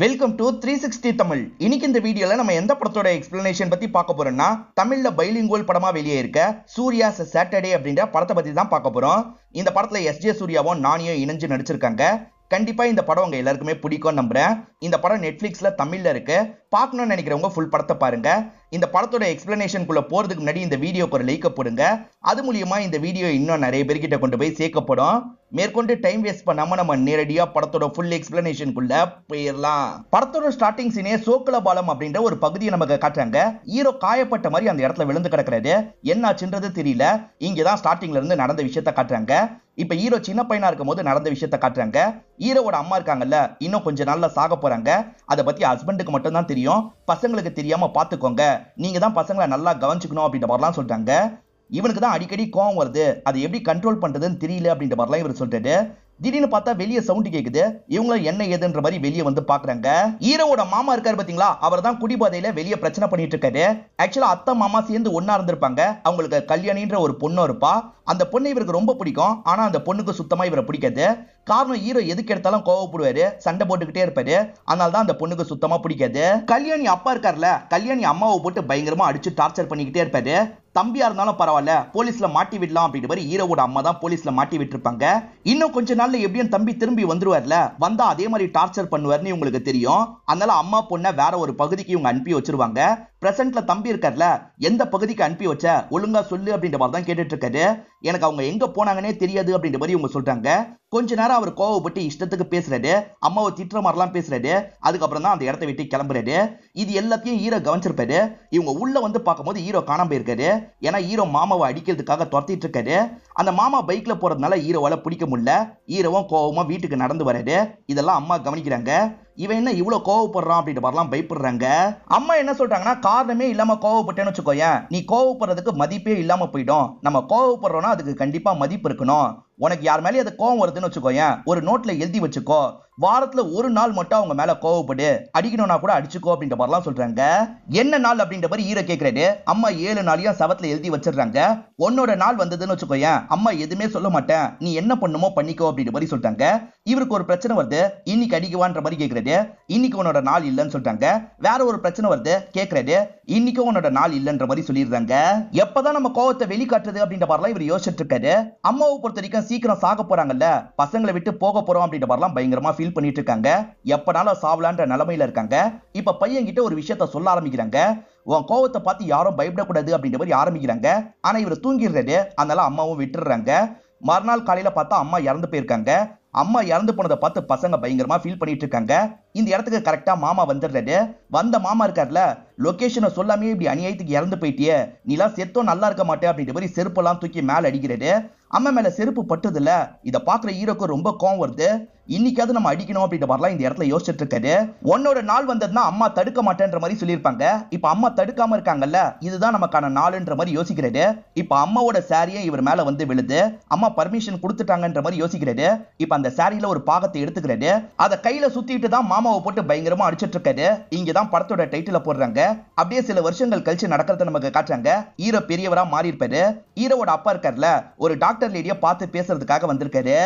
welcome to three sixty Tamil இன்னைக்கு இந்த வீடியோவில் நம்ம எந்த படத்தோட எக்ஸ்பிளனேஷன் பற்றி பார்க்க போறோம்னா தமிழில் பைலிங்கோல் படமாக வெளியே இருக்க சூர்யாஸ் சாட்டர்டே அப்படின்ற படத்தை பற்றி தான் பார்க்க போகிறோம் இந்த படத்தில் எஸ்ஜே சூர்யாவும் நானியும் இணைஞ்சு நடிச்சிருக்காங்க கண்டிப்பாக இந்த படம் உங்கள் எல்லாருக்குமே பிடிக்கும் நம்புகிறேன் இந்த படம் நெட்ஃப்ளிக்ஸில் தமிழில் இருக்கு பார்க்கணும்னு நினைக்கிறவங்க ஃபுல் படத்தை பாருங்க இந்த படத்தோட குள்ள போகிறதுக்கு முன்னாடி இந்த வீடியோக்கு ஒரு லைக்கை போடுங்க அது மூலியமாக இந்த வீடியோ இன்னும் நிறைய பேர்கிட்ட கொண்டு போய் சேர்க்கப்படும் மேற்கொண்டு டைம் வேஸ்ட் பண்ணாம நம்ம நேரடியாக படத்தோட ஃபுல் எக்ஸ்பிளனேஷனுக்குள்ள போயிடலாம் படத்தோட ஸ்டார்டிங் சீனே சோக்கல பாலம் அப்படின்ற ஒரு பகுதியை நமக்கு காட்டுறாங்க ஹீரோ காயப்பட்ட மாதிரி அந்த இடத்துல விழுந்து கிடக்கிறது என்னாச்சுன்றது தெரியல இங்கே தான் ஸ்டார்டிங்ல இருந்து நடந்த விஷயத்த காட்டுறாங்க இப்போ ஹீரோ சின்ன பையனா இருக்கும் போது நடந்த விஷயத்த காட்டுறாங்க ஹீரோவோட அம்மா இருக்காங்கல்ல இன்னும் கொஞ்சம் நாள்ல சாக போறாங்க அதை பத்தி ஹஸ்பண்டுக்கு மட்டும் தான் தெரியும் பசங்களுக்கு தெரியாம பாத்துக்கோங்க நீங்க தான் பசங்களை நல்லா கவனிச்சுக்கணும் அப்படின்ற மாதிரிலாம் சொல்றாங்க இவனுக்கு தான் அடிக்கடி கோவம் வருது அதை எப்படி கண்ட்ரோல் பண்ணுறதுன்னு தெரியல அப்படின்ற மாதிரிலாம் இவர் சொல்லிட்டு திடீர்னு பார்த்தா வெளிய சவுண்ட் கேக்குது இவங்கள என்ன ஏதுன்ற மாதிரி வெளியே வந்து பாக்குறாங்க ஹீரோவோட மாமா இருக்காரு பாத்தீங்களா அவர் தான் குடிபாதையில வெளியே பிரச்சனை பண்ணிட்டு இருக்காரு ஆக்சுவலா அத்தை மாமா சேர்ந்து ஒன்னா இருந்திருப்பாங்க அவங்களுக்கு கல்யாணின்ற ஒரு பொண்ணு இருப்பா அந்த பொண்ணு இவருக்கு ரொம்ப பிடிக்கும் ஆனா அந்த பொண்ணுக்கு சுத்தமா இவரை பிடிக்காது காரணம் ஹீரோ எதுக்கு எடுத்தாலும் கோவப்படுவாரு சண்டை போட்டுக்கிட்டே இருப்பாரு அதனால தான் அந்த பொண்ணுக்கு சுத்தமா பிடிக்காது கல்யாணி அப்பா இருக்காருல்ல கல்யாணி அம்மாவை போட்டு பயங்கரமா அடிச்சு டார்ச்சர் பண்ணிக்கிட்டே இருப்பாரு தம்பியா இருந்தாலும் பரவாயில்ல போலீஸ்ல மாட்டி விடலாம் அப்படின்ற மாதிரி ஹீரோவோட அம்மா தான் போலீஸ்ல மாட்டி விட்டுருப்பாங்க இன்னும் கொஞ்ச நாள் நாள்ல எப்படியும் தம்பி திரும்பி வந்துருவார்ல வந்தா அதே மாதிரி டார்ச்சர் பண்ணுவார்னு உங்களுக்கு தெரியும் அதனால அம்மா பொண்ணை வேற ஒரு பகுதிக்கு இவங்க அனுப்பி வச்சிருவாங்க பிரசன்ட்ல தம்பி இருக்கார்ல எந்த பகுதிக்கு அனுப்பி வச்ச ஒழுங்கா சொல்லு அப்படின்ற மாதிரி தான் கேட்டுட்டு இருக்காரு எனக்கு அவங்க எங்க போனாங்கன்னே தெரியாது அப்படின்ற மாதிரி இவங்க சொல்றாங்க கொஞ்ச நேரம் அவர் கோவப்பட்டு இஷ்டத்துக்கு பேசுறாரு அம்மாவை திட்டுற மாதிரிலாம் பேசுறாரு அதுக்கப்புறம் தான் அந்த இடத்த விட்டு கிளம்புறாரு இது எல்லாத்தையும் ஹீரோ கவனிச்சிருப்பாரு இவங்க உள்ள வந்து பார்க்கும்போது ஹீரோ காணாம போயிருக்காரு ஏன்னா ஹீரோ மாமாவை அடிக்கிறதுக்காக துரத்திட்டு இருக்காரு அந்த மாமா பைக்ல போறதுனால ஹீரோவால பிடிக்க முடியல ஹீரோவும் கோவமா வீட்டுக்கு நடந்து வராரு இதெல்லாம் அம்மா கவனிக்கிறாங்க இவன் என்ன இவ்வளோ கோவப்படுறான் அப்படின்ட்டு வரலாம் பயப்படுறாங்க அம்மா என்ன சொல்றாங்கன்னா காரணமே இல்லாம கோவப்பட்டேன்னு வச்சுக்கோயேன் நீ கோவப்படுறதுக்கு மதிப்பே இல்லாம போயிடும் நம்ம கோவப்படுறோம்னா அதுக்கு கண்டிப்பா மதிப்பு இருக்கணும் உனக்கு யார் மேலே அது கோவம் வருதுன்னு வச்சுக்கோயேன் ஒரு நோட்டில் எழுதி வச்சுக்கோ வாரத்தில் ஒரு நாள் மட்டும் அவங்க மேலே கோவப்படு அடிக்கணும்னா கூட அடிச்சுக்கோ அப்படின்ற மாதிரிலாம் சொல்கிறாங்க என்ன நாள் அப்படின்ற மாதிரி ஈர கேட்குறாரு அம்மா ஏழு நாளையும் சவத்தில் எழுதி வச்சிடுறாங்க உன்னோட நாள் வந்ததுன்னு வச்சுக்கோயேன் அம்மா எதுவுமே சொல்ல மாட்டேன் நீ என்ன பண்ணுமோ பண்ணிக்கோ அப்படின்ற மாதிரி சொல்லிட்டாங்க இவருக்கு ஒரு பிரச்சனை வருது இன்னைக்கு அடிக்குவான்ற மாதிரி கேட்குறது இன்னைக்கு உன்னோட நாள் இல்லைன்னு சொல்லிட்டாங்க வேற ஒரு பிரச்சனை வருது கேட்குறாரு இன்னைக்கும் உன்னோட நாள் இல்லைன்ற மாதிரி சொல்லிடுறாங்க எப்போதான் நம்ம கோவத்தை வெளிக்காட்டுறது அப்படின்ற மாதிரிலாம் இவர் யோசிச்சுட்டு இருக்காரு அம்மாவை பொறுத்த வரைக்கும் எல்லாரும் சீக்கிரம் சாக போறாங்கல்ல பசங்களை விட்டு போக போறோம் அப்படின்ற மாதிரிலாம் பயங்கரமா ஃபீல் பண்ணிட்டு இருக்காங்க எப்பனாலும் சாவலான்ற நிலமையில இருக்காங்க இப்ப பையன் கிட்ட ஒரு விஷயத்த சொல்ல ஆரம்பிக்கிறாங்க உன் கோவத்தை பார்த்து யாரும் பயப்படக்கூடாது அப்படின்ற மாதிரி ஆரம்பிக்கிறாங்க ஆனா இவர் தூங்கிடுறது அதனால அம்மாவும் விட்டுடுறாங்க மறுநாள் காலையில பார்த்தா அம்மா இறந்து போயிருக்காங்க அம்மா இறந்து போனதை பார்த்து பசங்க பயங்கரமா ஃபீல் பண்ணிட்டு இருக்காங்க இந்த இடத்துக்கு கரெக்டா மாமா வந்துடுறது வந்த மாமா இருக்காருல லொகேஷனை சொல்லாமே இப்படி அநியாயத்துக்கு இறந்து போயிட்டியே நீலாம் செத்தோ நல்லா இருக்க மாட்டேன் அப்படின்ற மாதிரி செருப்பெல்லாம் தூக்கி மேல அடிக்கிறது அம்மா மேல செருப்பு பட்டதுல இதை பாக்குற ஹீரோக்கு ரொம்ப கோவம் வருது இன்னைக்காவது நம்ம அடிக்கணும் அப்படின்ற மாதிரிலாம் இந்த இடத்துல யோசிச்சுட்டு இருக்காரு உன்னோட நாள் வந்ததுன்னா அம்மா தடுக்க மாட்டேன்ற மாதிரி சொல்லியிருப்பாங்க இப்ப அம்மா தடுக்காம இருக்காங்கல்ல இதுதான் நமக்கான நாளுன்ற மாதிரி யோசிக்கிறாரு இப்ப அம்மாவோட சாரியை இவர் மேல வந்து விழுது அம்மா பர்மிஷன் கொடுத்துட்டாங்கன்ற மாதிரி யோசிக்கிறாரு இப்ப அந்த சாரியில ஒரு பாகத்தை எடுத்துக்கிறாரு அதை கையில சுத்திட்டு தான் மாமாவை போட்டு பயங்கரமா அடிச்சிட்டு இருக்காரு இங்கதான் படத்தோட டைட்டில போடுறாங்க அப்படியே சில வருஷங்கள் கழிச்சு நடக்கிறத நமக்கு காட்டுறாங்க ஈரோ பெரியவரா மாறி இருப்பாரு ஈரோட அப்பா இருக்காருல ஒரு டாக்டர் லேடியா பார்த்து பேசுறதுக்காக வந்திருக்காரு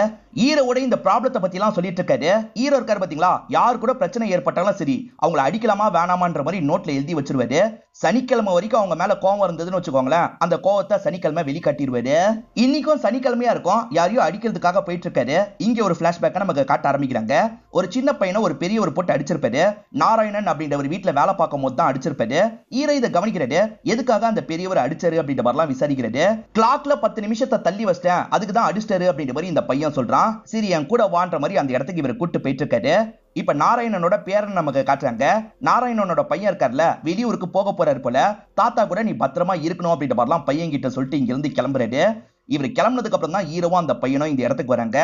ஈரோட இந்த ப்ராப்ளத்தை பத்தி எல்லாம் சொல்லிட்டு இருக்காரு ஹீரோ இருக்காரு பாத்தீங்களா யார் கூட பிரச்சனை ஏற்பட்டாலும் சரி அவங்கள அடிக்கலாமா வேணாமான்ற மாதிரி நோட்ல எழுதி வச்சிருவாரு சனிக்கிழமை வரைக்கும் அவங்க மேல கோவம் இருந்ததுன்னு வச்சுக்கோங்களேன் அந்த கோவத்தை சனிக்கிழமை வெளிக்காட்டிடுவாரு இன்னைக்கும் சனிக்கிழமையா இருக்கும் யாரையும் அடிக்கிறதுக்காக போயிட்டு இருக்காரு இங்க ஒரு பிளாஷ்பேக்கை நமக்கு காட்ட ஆரம்பிக்கிறாங்க ஒரு சின்ன பையனை ஒரு பெரிய ஒரு போட்டு அடிச்சிருப்பாரு நாராயணன் அப்படின்ற ஒரு வீட்டுல வேலை பார்க்கும் போது தான் அடிச்சிருப்பாரு ஈரை இதை கவனிக்கிறாரு எதுக்காக அந்த பெரியவர் அடிச்சாரு அப்படின்ற மாதிரிலாம் விசாரிக்கிறாரு கிளாக்ல பத்து நிமிஷத்தை தள்ளி வச்சிட்டேன் அதுக்கு தான் அடிச்சிட்டாரு அப்படின்ற மாதிரி இந்த பையன் சொல்றான் சரி என் கூட வான்ற மாதிரி அந்த இடத்துக்கு இவர் கூட்டு போயிட்டு இருக்காரு இப்ப நாராயணனோட பேரன் நமக்கு காட்டுறாங்க நாராயணனோட பையன் இருக்கார்ல வெளியூருக்கு போக போறாரு போல தாத்தா கூட நீ பத்திரமா இருக்கணும் அப்படின்ற மாதிரிலாம் பையன் கிட்ட சொல்லிட்டு இங்க இருந்து கிளம்புறாரு இவர் கிளம்புனதுக்கு அப்புறம் தான் ஹீரோவும் அந்த பையனும் இந்த இடத்துக்கு வராங்க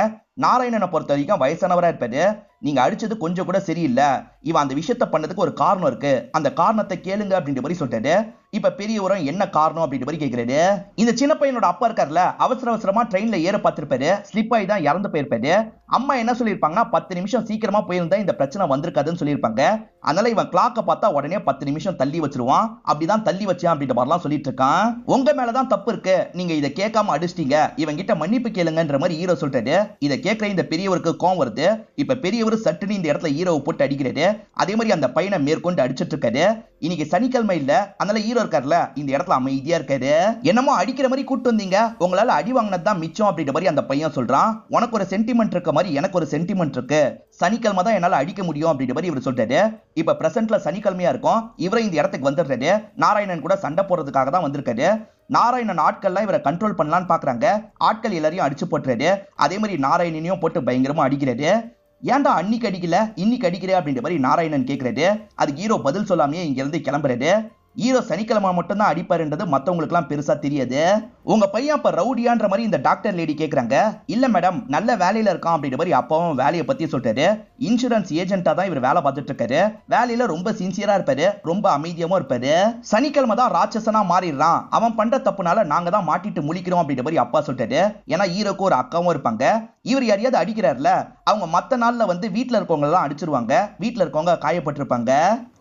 நாராயணனை பொறுத்த வரைக்கும் வயசானவரா இருப்பாரு நீங்க அடிச்சது கொஞ்சம் கூட சரியில்லை இவன் அந்த விஷயத்த பண்ணதுக்கு ஒரு காரணம் இருக்கு அந்த காரணத்தை கேளுங்க அப்படின்ற மாதிரி சொல்லிட்டாரு இப்ப பெரியவரும் என்ன காரணம் அப்படின்ற மாதிரி கேட்கிறாரு இந்த சின்ன பையனோட அப்பா இருக்கார்ல அவசர அவசரமா ட்ரெயின்ல ஏற பார்த்திருப்பாரு ஸ்லிப் ஆகி தான் இறந்து போயிருப்பாரு அம்மா என்ன சொல்லியிருப்பாங்கன்னா பத்து நிமிஷம் சீக்கிரமா போயிருந்தா இந்த பிரச்சனை வந்திருக்காதுன்னு சொல்லியிருப்பாங்க அதனால இவன் கிளாக்க பார்த்தா உடனே பத்து நிமிஷம் தள்ளி வச்சிருவான் அப்படிதான் தள்ளி வச்சான் அப்படின்ற மாதிரிலாம் சொல்லிட்டு இருக்கான் உங்க மேலதான் தப்பு இருக்கு நீங்க இதை கேட்காம அடிச்சிட்டீங்க இவன் கிட்ட மன்னிப்பு கேளுங்கன்ற மாதிரி ஹீரோ சொல்றாரு இதை கேட்கிற இந்த பெரியவருக்கு கோம் வருது இப்ப பெரியவர் சட்டுன்னு இந்த இடத்துல ஹீரோவை போட்டு அடிக்கிறாரு அதே மாதிரி அந்த பையனை மேற்கொண்டு அடிச்சிட்டு இருக்காரு இன்னைக்கு சனிக்கிழமை இல்ல அதனால ஹீரோ இருக்கார்ல இந்த இடத்துல அமைதியா இருக்காரு என்னமோ அடிக்கிற மாதிரி கூட்டு வந்தீங்க உங்களால அடி வாங்கினது தான் மிச்சம் அப்படின்ற மாதிரி அந்த பையன் சொல்றான் உனக்கு ஒரு சென்டிமெண்ட் இருக்க மாதிரி எனக்கு ஒரு சென்டிமெண்ட் இருக்கு சனிக்கிழமை தான் என்னால் அடிக்க முடியும் அப்படின்ற மாதிரி இவர் சொல்றாரு இப்ப பிரசன்ட்ல சனிக்கிழமையா இருக்கும் இவரை இந்த இடத்துக்கு வந்துடுறாரு நாராயணன் கூட சண்டை போடுறதுக்காக தான் வந்திருக்காரு நாராயணன் ஆட்கள்லாம் இவரை கண்ட்ரோல் பண்ணலான்னு பாக்குறாங்க ஆட்கள் எல்லாரையும் அடிச்சு போட்டுறாரு அதே மாதிரி நாராயணனையும் போட்டு பயங்கரமா அடிக்கிறாரு ஏன்டா அன்னைக்கு அடிக்கல இன்னைக்கு அடிக்கிற அப்படின்ற மாதிரி நாராயணன் கேட்கறது அதுக்கு ஹீரோ பதில் சொல்லாமையே இங்கிருந்து கிளம்புறது ஹீரோ சனிக்கிழமை மட்டும்தான் அடிப்பாருன்றது மற்றவங்களுக்குலாம் பெருசா தெரியாது உங்க பையன் அப்ப ரவுடியான்ற மாதிரி இந்த டாக்டர் லேடி கேட்குறாங்க இல்ல மேடம் நல்ல வேலையில இருக்கான் அப்படின்ற மாதிரி அப்பாவும் வேலையை பத்தி சொல்றாரு இன்சூரன்ஸ் ஏஜென்ட்டா தான் இவர் வேலை பார்த்துட்டு இருக்காரு வேலையில ரொம்ப சின்சியரா இருப்பாரு ரொம்ப அமைதியாகவும் இருப்பாரு சனிக்கிழமை தான் ராட்சசனா மாறிடுறான் அவன் பண்ற தப்புனால நாங்க தான் மாட்டிட்டு முழிக்கிறோம் அப்படின்ற மாதிரி அப்பா சொல்றாரு ஏன்னா ஹீரோக்கு ஒரு அக்காவும் இருப்பாங்க இவர் யாரையாவது அடிக்கிறார்ல அவங்க மற்ற நாள்ல வந்து வீட்டுல இருக்கவங்க எல்லாம் அடிச்சிருவாங்க வீட்டுல இருக்கவங்க காயப்பட்டிருப்பாங்க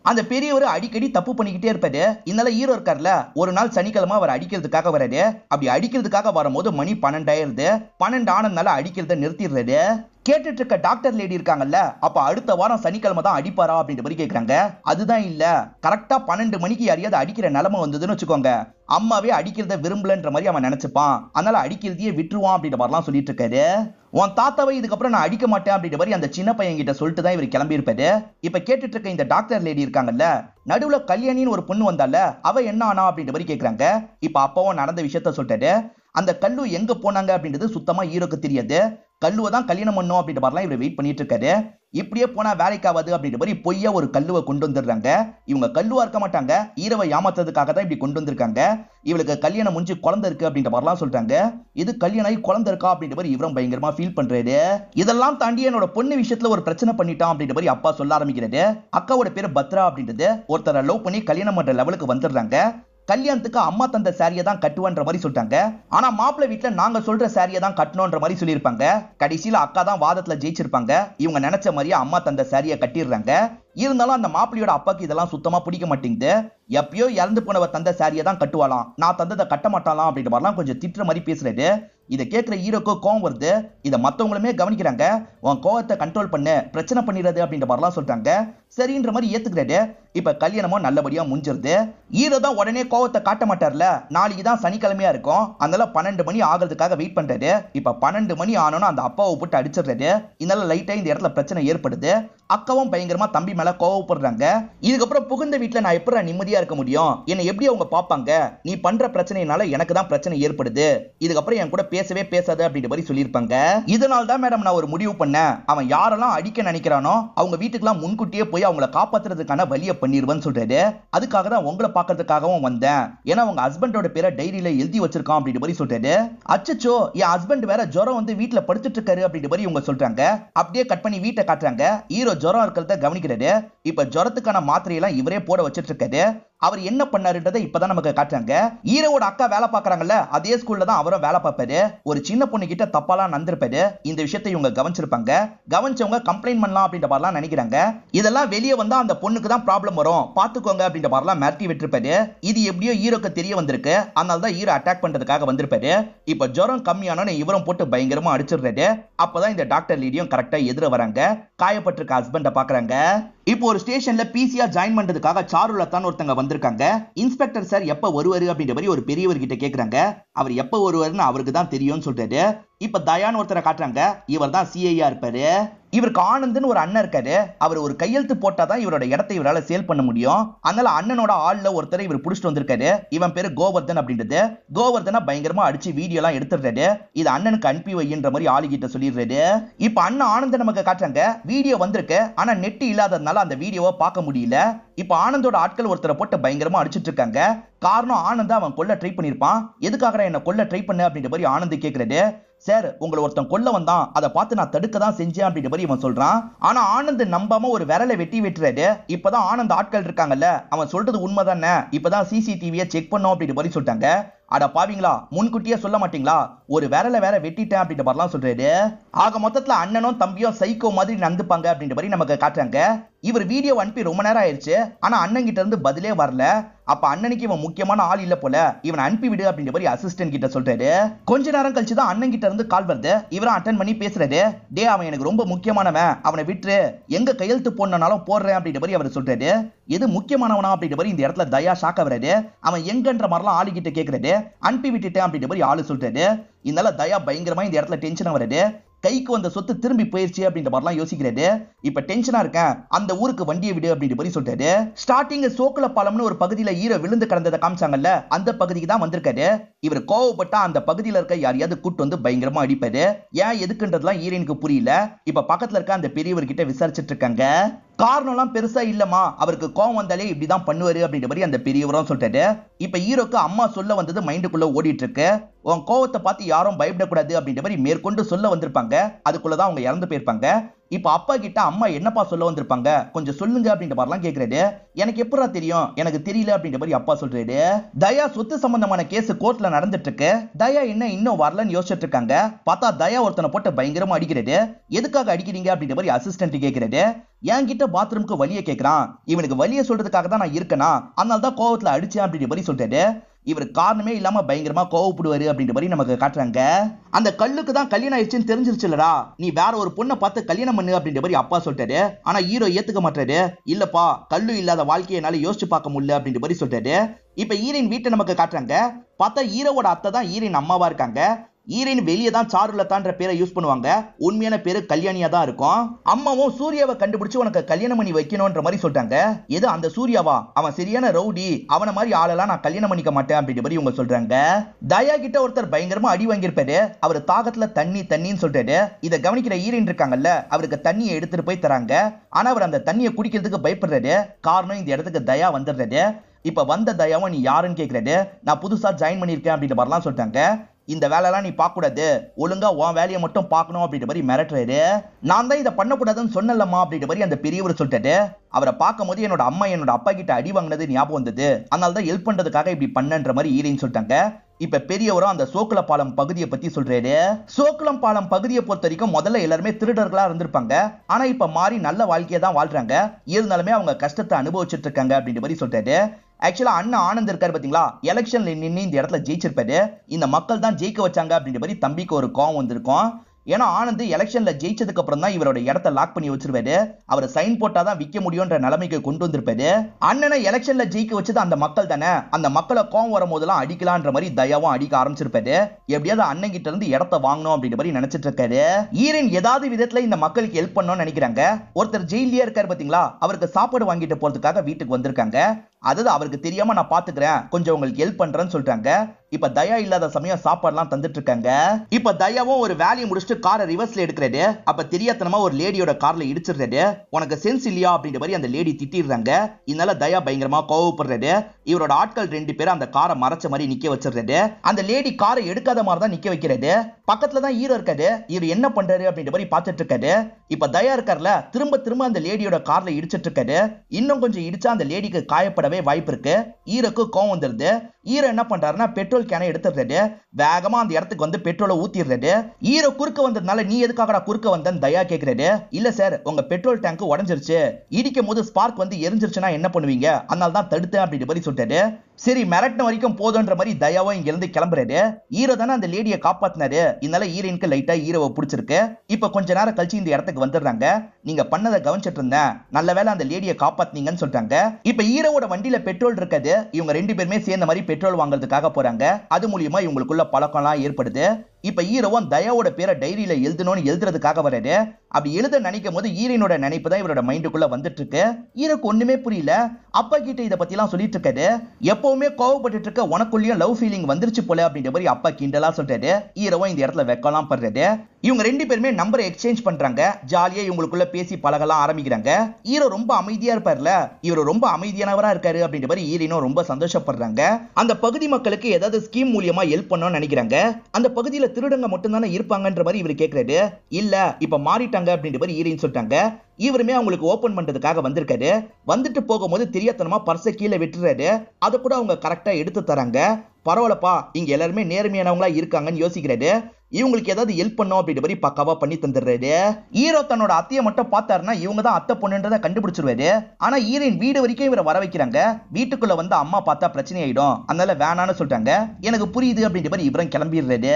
அந்த பெரியவர் அடிக்கடி தப்பு பண்ணிக்கிட்டே இருப்பாரு இதனால ஹீரோ இருக்கார்ல ஒரு நாள் சனிக்கிழமை அவர் அடிக்கிறதுக்காக வராரு அப்படி அடிக்கிறதுக்காக வரும்போது மணி பன்னெண்டு ஆயிருது பன்னெண்டு ஆனதுனால அடிக்கிறத நிறுத்திடுறாரு கேட்டுட்டு இருக்க டாக்டர் லேடி இருக்காங்கல்ல அப்ப அடுத்த வாரம் சனிக்கிழமை தான் அடிப்பாரா அப்படின்ற மாதிரி கேக்குறாங்க அதுதான் இல்ல கரெக்டா பன்னெண்டு மணிக்கு யாரையாவது அடிக்கிற நிலைமை வந்ததுன்னு வச்சுக்கோங்க அம்மாவே அடிக்கிறத விரும்பலன்ற மாதிரி அவன் நினைச்சுப்பான் அதனால அடிக்கிறதையே விட்டுருவான் அப்படின்ற மாதிரிலாம் சொல்லிட்டு இருக்காரு உன் தாத்தாவை இதுக்கப்புறம் நான் அடிக்க மாட்டேன் அப்படின்ற மாதிரி அந்த சின்ன பையன் கிட்ட சொல்லிட்டு தான் இவர் கிளம்பி இருப்பாரு இப்ப கேட்டுட்டு இருக்க இந்த டாக்டர் லேடி இருக்காங்கல்ல நடுவுல கல்யாணின்னு ஒரு பொண்ணு வந்தால அவ என்ன ஆனா அப்படின்ற மாதிரி கேக்குறாங்க இப்ப அப்பவும் நடந்த விஷயத்த சொல்லிட்டாரு அந்த கல்லு எங்க போனாங்க அப்படின்றது சுத்தமா ஈரோக்கு தெரியாது கல்லுவை தான் கல்யாணம் பண்ணும் அப்படின்ற மாதிரி இவர் வெயிட் பண்ணிட்டு இருக்காரு இப்படியே போனா வேலைக்காவது அப்படின்ற மாதிரி பொய்யா ஒரு கல்லுவை கொண்டு வந்துடுறாங்க இவங்க கல்லுவா இருக்க மாட்டாங்க ஈரவை ஏமாத்துறதுக்காக தான் இப்படி கொண்டு வந்திருக்காங்க இவளுக்கு கல்யாணம் முடிஞ்சு குழந்தை இருக்கு அப்படின்ற மாதிரிலாம் சொல்றாங்க இது கல்யாணம் குழந்தை இருக்கா அப்படின்ற மாதிரி இவரும் பயங்கரமா ஃபீல் பண்றாரு இதெல்லாம் தாண்டி என்னோட பொண்ணு விஷயத்துல ஒரு பிரச்சனை பண்ணிட்டான் அப்படின்ற மாதிரி அப்பா சொல்ல ஆரம்பிக்கிறாரு அக்காவோட பேர் பத்ரா அப்படின்றது ஒருத்தரை லவ் பண்ணி கல்யாணம் பண்ற லெவலுக்கு வந்துடுறாங்க கல்யாணத்துக்கு அம்மா தந்த சாரியை தான் கட்டுவன்ற மாதிரி சொல்லிட்டாங்க ஆனா மாப்பிள்ளை வீட்டுல நாங்க சொல்ற சாரியை தான் கட்டணும்ன்ற மாதிரி சொல்லியிருப்பாங்க கடைசியில அக்கா தான் வாதத்துல ஜெயிச்சிருப்பாங்க இவங்க நினைச்ச மாதிரியே அம்மா தந்த சாரியை கட்டிடுறாங்க இருந்தாலும் அந்த மாப்பிள்ளையோட அப்பாக்கு இதெல்லாம் சுத்தமா பிடிக்க மாட்டேங்குது எப்பயோ இறந்து போனவ தந்த சாரியை தான் கட்டுவாளாம் நான் தந்ததை கட்ட மாட்டாலாம் அப்படின்ற மாதிரிலாம் கொஞ்சம் திட்டுற மாதிரி பேசுறது இதை கேட்குற ஹீரோக்கோ கோவம் வருது இதை மற்றவங்களுமே கவனிக்கிறாங்க உன் கோவத்தை கண்ட்ரோல் பண்ணு பிரச்சனை பண்ணிடுறது அப்படின்ற மாதிரிலாம் சொல்றாங்க சரின்ற மாதிரி ஏற்றுக்கிறாரு இப்போ கல்யாணமோ நல்லபடியாக முடிஞ்சிருது ஹீரோ தான் உடனே கோவத்தை காட்ட மாட்டார்ல நாளைக்கு தான் சனிக்கிழமையா இருக்கும் அதனால பன்னெண்டு மணி ஆகிறதுக்காக வெயிட் பண்ணுறாரு இப்போ பன்னெண்டு மணி ஆனோன்னு அந்த அப்பாவை போட்டு அடிச்சிடுறாரு இதனால லைட்டா இந்த இடத்துல பிரச்சனை ஏற்படுது அக்காவும் பயங்கரமாக தம்பி மேலே கோவப்படுறாங்க இதுக்கப்புறம் புகுந்த வீட்டில் நான் எப்படி நிம்மதியாக இருக்க முடியும் என்னை எப்படி அவங்க பாப்பாங்க நீ பண்ற பிரச்சனையினால எனக்கு தான் பிரச்சனை ஏற்படுது இதுக்கப்புறம் என் கூட பேசவே பேசாத அப்படின்ற மாதிரி சொல்லியிருப்பாங்க இதனால தான் மேடம் நான் ஒரு முடிவு பண்ணேன் அவன் யாரெல்லாம் அடிக்க நினைக்கிறானோ அவங்க வீட்டுக்குலாம் முன்கூட்டியே போய் அவங்கள காப்பாத்துறதுக்கான வழியை பண்ணிடுவேன்னு சொல்றாரு அதுக்காக தான் உங்களை பார்க்கறதுக்காகவும் வந்தேன் ஏன்னா உங்க ஹஸ்பண்டோட பேரை டைரியில எழுதி வச்சிருக்கான் அப்படின்ற மாதிரி சொல்றாரு அச்சச்சோ என் ஹஸ்பண்ட் வேற ஜுரம் வந்து வீட்டுல படுத்துட்டு இருக்காரு அப்படின்ற மாதிரி இவங்க சொல்றாங்க அப்படியே கட் பண்ணி வீட்டை காட்டுறாங்க ஹீரோ ஜுரம் இருக்கிறத கவனிக்கிறாரு இப்ப ஜுரத்துக்கான மாத்திரையெல்லாம் இவரே போட வச்சிட்டு இருக்காரு அவர் என்ன பண்ணாருன்றதை இப்பதான் நமக்கு காட்டுறாங்க ஈரோட அக்கா வேலை பாக்குறாங்கல்ல அதே ஸ்கூல்ல தான் அவரும் வேலை பார்ப்பாரு ஒரு சின்ன பொண்ணு கிட்ட தப்பாலாம் நடந்திருப்பாரு இந்த விஷயத்தை இவங்க கவனிச்சிருப்பாங்க கவனிச்சவங்க கம்ப்ளைண்ட் பண்ணலாம் அப்படின்ற மாதிரிலாம் நினைக்கிறாங்க இதெல்லாம் வெளியே வந்தா அந்த பொண்ணுக்கு தான் ப்ராப்ளம் வரும் பாத்துக்கோங்க அப்படின்ற மாதிரிலாம் மிரட்டி விட்டுருப்பாரு இது எப்படியோ ஈரோக்கு தெரிய வந்திருக்கு அதனால தான் ஹீரோ அட்டாக் பண்றதுக்காக வந்திருப்பாரு இப்ப ஜுரம் கம்மியானோன்னு இவரும் போட்டு பயங்கரமா அடிச்சிடுறாரு அப்பதான் இந்த டாக்டர் லீடியும் கரெக்டா எதிர வராங்க காயப்பட்டிருக்க ஹஸ்பண்ட பாக்குறாங்க இப்போ ஒரு ஸ்டேஷன்ல பிசிஆர் ஜாயின் பண்றதுக்காக தான் ஒருத்தங்க வந்து வந்திருக்காங்க இன்ஸ்பெக்டர் சார் எப்ப வருவாரு அப்படின்ற மாதிரி ஒரு பெரியவர்கிட்ட கேக்குறாங்க அவர் எப்ப வருவாருன்னு அவருக்கு தான் தெரியும்னு சொல்றாரு இப்ப தயான் ஒருத்தரை காட்டுறாங்க இவர் தான் சிஐயா இருப்பாரு இவருக்கு ஆனந்த்னு ஒரு அண்ணன் இருக்காரு அவர் ஒரு கையெழுத்து போட்டாதான் இவரோட இடத்தை இவரால் சேல் பண்ண முடியும் அதனால அண்ணனோட ஆள்ல ஒருத்தரை இவர் பிடிச்சிட்டு வந்திருக்காரு இவன் பேரு கோவர்தன் அப்படின்றது கோவர்தனை பயங்கரமா அடிச்சு வீடியோ எல்லாம் எடுத்துடுறாரு இது அண்ணனுக்கு அனுப்பி வைன்ற மாதிரி ஆளுகிட்ட சொல்லிடுறாரு இப்ப அண்ணன் ஆனந்த் நமக்கு காட்டுறாங்க வீடியோ வந்திருக்கு ஆனா நெட் இல்லாததுனால அந்த வீடியோவை பார்க்க முடியல இப்ப ஆனந்தோட ஆட்கள் ஒருத்தரை போட்டு பயங்கரமா அடிச்சிட்டு இருக்காங்க காரணம் ஆனந்த் அவன் கொல்ல ட்ரை பண்ணிருப்பான் எதுக்காக என்ன கொல்ல ட்ரை பண்ண அப்படின்ற மாதிரி ஆனந்த் கேட்கறது சார் உங்களை ஒருத்தன் கொல்ல வந்தான் அதை பார்த்து நான் தடுக்க தான் செஞ்சேன் அப்படின்ற மாதிரி இவன் சொல்றான் ஆனா ஆனந்த் நம்பாம ஒரு விரலை வெட்டி விட்டுறாரு இப்பதான் ஆனந்த் ஆட்கள் இருக்காங்கல்ல அவன் சொல்றது உண்மைதானே இப்பதான் சிசிடிவியை செக் பண்ணோம் அப்படின்ற மாதிரி சொல்லிட்டாங்க அட பாவீங்களா முன்கூட்டியே சொல்ல மாட்டீங்களா ஒரு விரல வேற வெட்டிட்டேன் அப்படின்ற மாதிரிலாம் சொல்றாரு ஆக மொத்தத்துல அண்ணனும் தம்பியும் சைக்கோ மாதிரி நடந்துப்பாங்க அப்படின்ற மாதிரி நமக்கு காட்டுறாங்க இவர் வீடியோ அனுப்பி ரொம்ப நேரம் ஆயிடுச்சு ஆனா அண்ணன் கிட்ட இருந்து பதிலே வரல அப்ப அண்ணனுக்கு இவன் முக்கியமான ஆள் இல்ல போல இவன் அனுப்பி விடு அப்படின்ற மாதிரி அசிஸ்டன்ட் கிட்ட சொல்றாரு கொஞ்ச நேரம் கழிச்சு தான் அண்ணன் கிட்ட இருந்து கால் வருது இவரும் அட்டன் பண்ணி பேசுறாரு டே அவன் எனக்கு ரொம்ப முக்கியமானவன் அவனை விட்டுரு எங்க கையெழுத்து போடனாலும் போடுறேன் அப்படின்ற மாதிரி அவர் சொல்றாரு எது முக்கியமானவனா அப்படின்ற மாதிரி இந்த இடத்துல தயா ஷாக் வராது அவன் எங்கன்ற மாதிரிலாம் ஆளுகிட்ட கேட்கறாரு அனுப்பி விட்டுட்டேன் அப்படின்ற மாதிரி ஆளு சொல்றாரு இதனால தயா பயங்கரமா இந்த இடத்துல டென்ஷனா வருது கைக்கு வந்த சொத்து திரும்பி போயிருச்சு அப்படின்ற மாதிரிலாம் யோசிக்கிறாரு இப்ப டென்ஷனா இருக்கேன் அந்த ஊருக்கு வண்டியை விடு அப்படின்ற மாதிரி சொல்றாரு ஸ்டார்டிங் சோக்கல பாலம்னு ஒரு பகுதியில ஈர விழுந்து கடந்ததை காமிச்சாங்கல்ல அந்த பகுதிக்கு தான் வந்திருக்காரு இவர் கோவப்பட்டா அந்த பகுதியில இருக்க யாரையாவது கூட்டு வந்து பயங்கரமா அடிப்பாரு ஏன் எதுக்குன்றதுலாம் ஈரனுக்கு புரியல இப்ப பக்கத்துல இருக்க அந்த பெரியவர்கிட்ட விசாரிச்சிட்டு இருக்காங்க காரணம்லாம் பெருசா இல்லம்மா அவருக்கு கோவம் வந்தாலே இப்படிதான் பண்ணுவாரு அப்படின்ற மாதிரி அந்த பெரியவரும் சொல்லிட்டாரு இப்ப ஹீரோக்கு அம்மா சொல்ல வந்தது மைண்டுக்குள்ள ஓடிட்டு இருக்கு உன் கோவத்தை பார்த்து யாரும் பயப்படக்கூடாது அப்படின்ற மாதிரி மேற்கொண்டு சொல்ல வந்திருப்பாங்க அதுக்குள்ளதான் அவங்க இறந்து போயிருப்பாங்க இப்போ அப்பா கிட்ட அம்மா என்னப்பா சொல்ல வந்திருப்பாங்க கொஞ்சம் சொல்லுங்க அப்படின்ற மாதிரிலாம் கேட்கறாரு எனக்கு எப்படா தெரியும் எனக்கு தெரியல அப்படின்ற மாதிரி அப்பா சொல்றாரு தயா சொத்து சம்பந்தமான கேஸ் கோர்ட்ல நடந்துட்டு இருக்கு தயா என்ன இன்னும் வரலன்னு யோசிச்சுட்டு இருக்காங்க பார்த்தா தயா ஒருத்தனை போட்டு பயங்கரமா அடிக்கிறது எதுக்காக அடிக்கிறீங்க அப்படின்ற மாதிரி அசிஸ்டன்ட் கேட்கறாரு என்கிட்ட பாத்ரூம்க்கு வழியை கேட்கறான் இவனுக்கு வழியை சொல்றதுக்காக தான் நான் இருக்கேனா அதனால தான் கோவத்துல அடிச்சேன் அப்படின்ற மாதிரி சொல்றாரு இவர் காரணமே இல்லாம பயங்கரமா கோவப்படுவாரு அப்படின்ற மாதிரி நமக்கு காட்டுறாங்க அந்த கல்லுக்கு தான் கல்யாணம் ஆயிடுச்சுன்னு தெரிஞ்சிருச்சுலடா நீ வேற ஒரு பொண்ணை பார்த்து கல்யாணம் பண்ணு அப்படின்ற மாதிரி அப்பா சொல்லிட்டாரு ஆனா ஹீரோ ஏத்துக்க மாட்டாரு இல்லப்பா கல்லு இல்லாத வாழ்க்கையை யோசிச்சு பார்க்க முடியல அப்படின்ற மாதிரி சொல்லிட்டாரு இப்ப ஹீரோயின் வீட்டை நமக்கு காட்டுறாங்க பார்த்தா ஹீரோவோட அத்தை தான் ஹீரோயின் அம்மாவா இருக்காங்க ஈரின் வெளியே தான் சாருலதான்ற பேரை யூஸ் பண்ணுவாங்க உண்மையான பேரு கல்யாணியா தான் இருக்கும் அம்மாவும் சூர்யாவை கண்டுபிடிச்சு உனக்கு கல்யாணம் பண்ணி வைக்கணும்ன்ற மாதிரி சொல்றாங்க எது அந்த சூர்யாவா அவன் சரியான ரவுடி அவனை மாதிரி ஆளெல்லாம் நான் கல்யாணம் பண்ணிக்க மாட்டேன் அப்படின்ற மாதிரி இவங்க சொல்றாங்க தயா கிட்ட ஒருத்தர் பயங்கரமா அடி வாங்கியிருப்பாரு அவர் தாகத்துல தண்ணி தண்ணின்னு சொல்றாரு இதை கவனிக்கிற ஈரின் இருக்காங்கல்ல அவருக்கு தண்ணியை எடுத்துட்டு போய் தராங்க ஆனா அவர் அந்த தண்ணியை குடிக்கிறதுக்கு பயப்படுறாரு காரணம் இந்த இடத்துக்கு தயா வந்துடுறாரு இப்ப வந்த தயாவும் நீ யாருன்னு கேக்குறாரு நான் புதுசா ஜாயின் பண்ணியிருக்கேன் அப்படின்ற மாதிரிலாம் சொல்லிட்டாங்க இந்த வேலையெல்லாம் நீ பார்க்கக்கூடாது ஒழுங்கா உன் வேலையை மட்டும் பார்க்கணும் அப்படின்ற மாதிரி மிரட்டுறாரு நான் தான் இதை பண்ணக்கூடாதுன்னு சொன்னலம்மா அப்படின்ற மாதிரி அந்த பெரியவர் சொல்லிட்டாரு அவரை பார்க்கும் போது என்னோட அம்மா என்னோட அப்பா கிட்ட அடி வாங்கினது ஞாபகம் வந்தது அதனால தான் ஹெல்ப் பண்றதுக்காக இப்படி பண்ணன்ற மாதிரி ஈரின்னு சொல்லிட்டாங்க இப்ப பெரியவரும் அந்த சோக்குல பாலம் பகுதியை பத்தி சொல்றாரு சோக்குளம் பாலம் பகுதியை பொறுத்த வரைக்கும் முதல்ல எல்லாருமே திருடர்களா இருந்திருப்பாங்க ஆனா இப்ப மாறி நல்ல வாழ்க்கையை தான் வாழ்றாங்க இருந்தாலுமே அவங்க கஷ்டத்தை அனுபவிச்சுட்டு இருக்காங்க அப்படின்ற மாதிரி சொல்றாரு ஆக்சுவலா அண்ணா ஆனந்த் இருக்காரு பாத்தீங்களா எலெக்ஷன்ல நின்று இந்த இடத்துல ஜெயிச்சிருப்பாரு இந்த மக்கள் தான் ஜெயிக்க வச்சாங்க அப்படின்ற மாதிரி தம்பிக்கு ஒரு கோவம் வந்திருக்கும் ஏன்னா ஆனந்த் எலெக்ஷன்ல ஜெயிச்சதுக்கு அப்புறம் தான் இவரோட இடத்த லாக் பண்ணி வச்சிருவாரு அவர் சைன் போட்டா தான் விற்க முடியும்ன்ற நிலைமைக்கு கொண்டு வந்திருப்பாரு அண்ணனை எலெக்ஷன்ல ஜெயிக்க வச்சது அந்த மக்கள் தானே அந்த மக்களை கோவம் வரும் போதெல்லாம் அடிக்கலான்ற மாதிரி தயாவும் அடிக்க ஆரம்பிச்சிருப்பாரு எப்படியாவது அண்ணன் கிட்ட இருந்து இடத்த வாங்கணும் அப்படின்ற மாதிரி நினைச்சிட்டு இருக்காரு ஈரின் ஏதாவது விதத்துல இந்த மக்களுக்கு ஹெல்ப் பண்ணணும்னு நினைக்கிறாங்க ஒருத்தர் ஜெயிலே இருக்காரு பாத்தீங்களா அவருக்கு சாப்பாடு வாங்கிட்டு போறதுக்காக வீட்டுக்கு வந்திருக்காங்க அதுதான் அவருக்கு தெரியாம நான் பாத்துக்கிறேன் கொஞ்சம் உங்களுக்கு ஹெல்ப் பண்றேன்னு சொல்றாங்க இப்ப தயா இல்லாத சமயம் சாப்பாடு எல்லாம் தந்துட்டு இருக்காங்க இப்ப தயாவும் ஒரு வேலையை முடிச்சுட்டு காரை ரிவர்ஸ்ல எடுக்கிறது அப்ப தெரியாதனமா ஒரு லேடியோட கார்ல இடிச்சிடுறது உனக்கு சென்ஸ் இல்லையா அப்படின்ற மாதிரி அந்த லேடி திட்டிடுறாங்க இதனால தயா பயங்கரமா கோவப்படுறது இவரோட ஆட்கள் ரெண்டு பேரும் அந்த காரை மறைச்ச மாதிரி நிக்க வச்சிடுறது அந்த லேடி காரை எடுக்காத மாதிரி தான் நிக்க வைக்கிறது பக்கத்துல தான் ஹீரோ இருக்காரு இவர் என்ன பண்றாரு அப்படின்ற மாதிரி பாத்துட்டு இருக்காரு இப்ப தயா இருக்காருல திரும்ப திரும்ப அந்த லேடியோட கார்ல இடிச்சிட்டு இருக்காரு இன்னும் கொஞ்சம் இடிச்சா அந்த லேடிக்கு காயப்பட ஏற்படவே வாய்ப்பு இருக்கு ஈரக்கு கோவம் வந்துருது ஈர என்ன பண்றாருன்னா பெட்ரோல் கேனை எடுத்துட்டு வேகமா அந்த இடத்துக்கு வந்து பெட்ரோலை ஊத்திடுறது ஈரோ குறுக்க வந்ததுனால நீ எதுக்காகடா குறுக்க வந்தேன்னு தயா கேட்கிறாரு இல்ல சார் உங்க பெட்ரோல் டேங்க் உடஞ்சிருச்சு இடிக்கும் போது ஸ்பார்க் வந்து எரிஞ்சிருச்சுன்னா என்ன பண்ணுவீங்க அதனால தான் தடுத்தேன் அப்படின்னு பதில் சொல்லிட்டாரு சரி மிரட்டின வரைக்கும் போதுன்ற மாதிரி தயாவும் இங்க இருந்து கிளம்புறாரு ஹீரோ தானே அந்த லேடியை காப்பாத்தினாரு இதனால ஹீரோயினுக்கு லைட்டா ஈரோவை பிடிச்சிருக்கு இப்ப கொஞ்ச நேரம் கழிச்சு இந்த இடத்துக்கு வந்துடுறாங்க நீங்க பண்ணதை கவனிச்சிட்டு இருந்தேன் நல்ல வேலை அந்த லேடியை காப்பாத்தினீங்கன்னு சொல்றாங்க இப்ப ஈரோட வண்டியில பெட்ரோல் இருக்காது இவங்க ரெண்டு பேருமே சேர்ந்த மாதிரி பெட்ரோல் வாங்குறதுக்காக போறாங்க அது மூலியமா இவங்களுக்குள்ள உள்ள பழக்கம்லாம் ஏற்படுது இப்ப ஈரவன் தயாவோட பேரை டைரியில எழுதணும்னு எழுதுறதுக்காக வராரு அப்படி எழுத நினைக்கும் போது ஈரனோட நினைப்பு தான் இவரோட மைண்டுக்குள்ள வந்துட்டு இருக்கு ஈரக்கு ஒண்ணுமே புரியல அப்பா கிட்ட இதை எல்லாம் சொல்லிட்டு இருக்காரு எப்பவுமே கோவப்பட்டு இருக்க உனக்குள்ளயும் லவ் ஃபீலிங் வந்துருச்சு போல அப்படின்ற மாதிரி அப்பா கிண்டலா சொல்றாரு ஈரவும் இந்த இடத்துல வெக்கலாம் படுறாரு இவங்க ரெண்டு பேருமே நம்பரை எக்ஸ்சேஞ்ச் பண்றாங்க ஜாலியா இவங்களுக்குள்ள பேசி பழகலாம் ஆரம்பிக்கிறாங்க ஈரோ ரொம்ப அமைதியா இருப்பார்ல இவர் ரொம்ப அமைதியானவரா இருக்காரு அப்படின்ற மாதிரி ஈரினும் ரொம்ப சந்தோஷப்படுறாங்க அந்த பகுதி மக்களுக்கு ஏதாவது ஸ்கீம் மூலியமா ஹெல்ப் பண்ணணும்னு நினைக்கிறாங்க அந்த பகுதியில திருடங்க தானே இருப்பாங்கன்ற மாதிரி இவர் கேட்கிறாரு இல்ல இப்ப மாறிட்டாங்க அப்படின்ற மாதிரி ஈரின் சொல்லிட்டாங்க இவருமே அவங்களுக்கு ஓபன் பண்றதுக்காக வந்திருக்காரு வந்துட்டு போகும்போது தெரியாதனமா பர்சை கீழே விட்டுறாரு அதை கூட அவங்க கரெக்டா எடுத்து தராங்க பரவாயில்லப்பா இங்க எல்லாருமே நேர்மையானவங்களா இருக்காங்கன்னு யோசிக்கிறாரு இவங்களுக்கு ஏதாவது ஹெல்ப் பண்ணும் அப்படின்ற மாதிரி பக்காவா பண்ணி தந்துடுறாரு ஹீரோ தன்னோட அத்தையை மட்டும் பார்த்தாருன்னா இவங்க தான் அத்தை பொண்ணுன்றதை கண்டுபிடிச்சிருவாரு ஆனா ஹீரோயின் வீடு வரைக்கும் இவரை வர வைக்கிறாங்க வீட்டுக்குள்ள வந்து அம்மா பார்த்தா பிரச்சனை ஆயிடும் அதனால வேணான்னு சொல்லிட்டாங்க எனக்கு புரியுது அப்படின்ற மாதிரி இவரும் கிளம்பிடுறாரு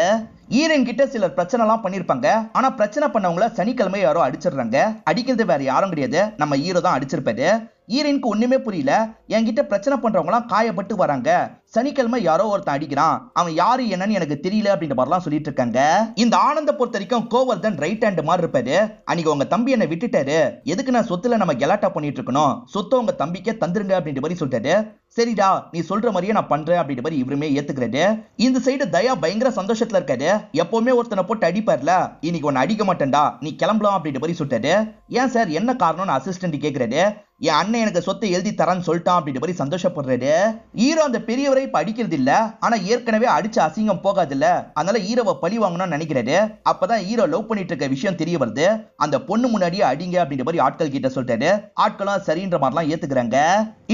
ஈரன் கிட்ட சிலர் பிரச்சனை எல்லாம் பண்ணிருப்பாங்க ஆனா பிரச்சனை பண்ணவங்கள சனிக்கிழமை யாரோ அடிச்சிடுறாங்க அடிக்கிறது வேற யாரும் கிடையாது நம்ம ஹீரோ தான் அடிச்சிருப்பாரு ஈரனுக்கு ஒண்ணுமே புரியல என்கிட்ட பிரச்சனை பண்றவங்களாம் காயப்பட்டு வராங்க சனிக்கிழமை யாரோ ஒருத்தன் அடிக்கிறான் அவன் யாரு என்னன்னு எனக்கு தெரியல அப்படின்ற மாதிரிலாம் சொல்லிட்டு இருக்காங்க இந்த ஆனந்த பொறுத்த வரைக்கும் கோவர்தன் ரைட் ஹேண்ட் மாதிரி இருப்பாரு அன்னைக்கு உங்க தம்பி என்ன விட்டுட்டாரு எதுக்கு நான் சொத்துல நம்ம கெலாட்டா பண்ணிட்டு இருக்கணும் சொத்தை உங்க தம்பிக்கே தந்துருங்க அப்படின்ற மாதிரி சொல்லிட்டாரு சரிடா நீ சொல்ற மாதிரியே நான் பண்றேன் அப்படின்ற மாதிரி இவருமே ஏத்துக்கிறாரு இந்த சைடு தயா பயங்கர சந்தோஷத்துல இருக்காரு எப்பவுமே ஒருத்தனை போட்டு அடிப்பார்ல இன்னைக்கு உன்னை அடிக்க மாட்டேன்டா நீ கிளம்பலாம் அப்படின்ற மாதிரி சொல்லிட்டாரு ஏன் சார் என்ன காரணம்னு அசிஸ்டன்ட் கேக்குறாரு என் அண்ணன் எனக்கு சொத்தை எழுதி தரான்னு சொல்லிட்டான் அப்படின்ற மாதிரி சந்தோஷப்படுறாரு ஹீரோ அந்த பெரியவரை இப்ப அடிக்கிறது இல்ல ஆனா ஏற்கனவே அடிச்சு அசிங்கம் இல்ல அதனால ஹீரோவை பழி வாங்கணும்னு நினைக்கிறாரு அப்பதான் ஹீரோ லவ் பண்ணிட்டு இருக்க விஷயம் தெரிய வருது அந்த பொண்ணு முன்னாடியே அடிங்க அப்படின்ற மாதிரி ஆட்கள் கிட்ட சொல்றாரு ஆட்களும் சரின்ற மாதிரிலாம் ஏத்துக்கிறாங்க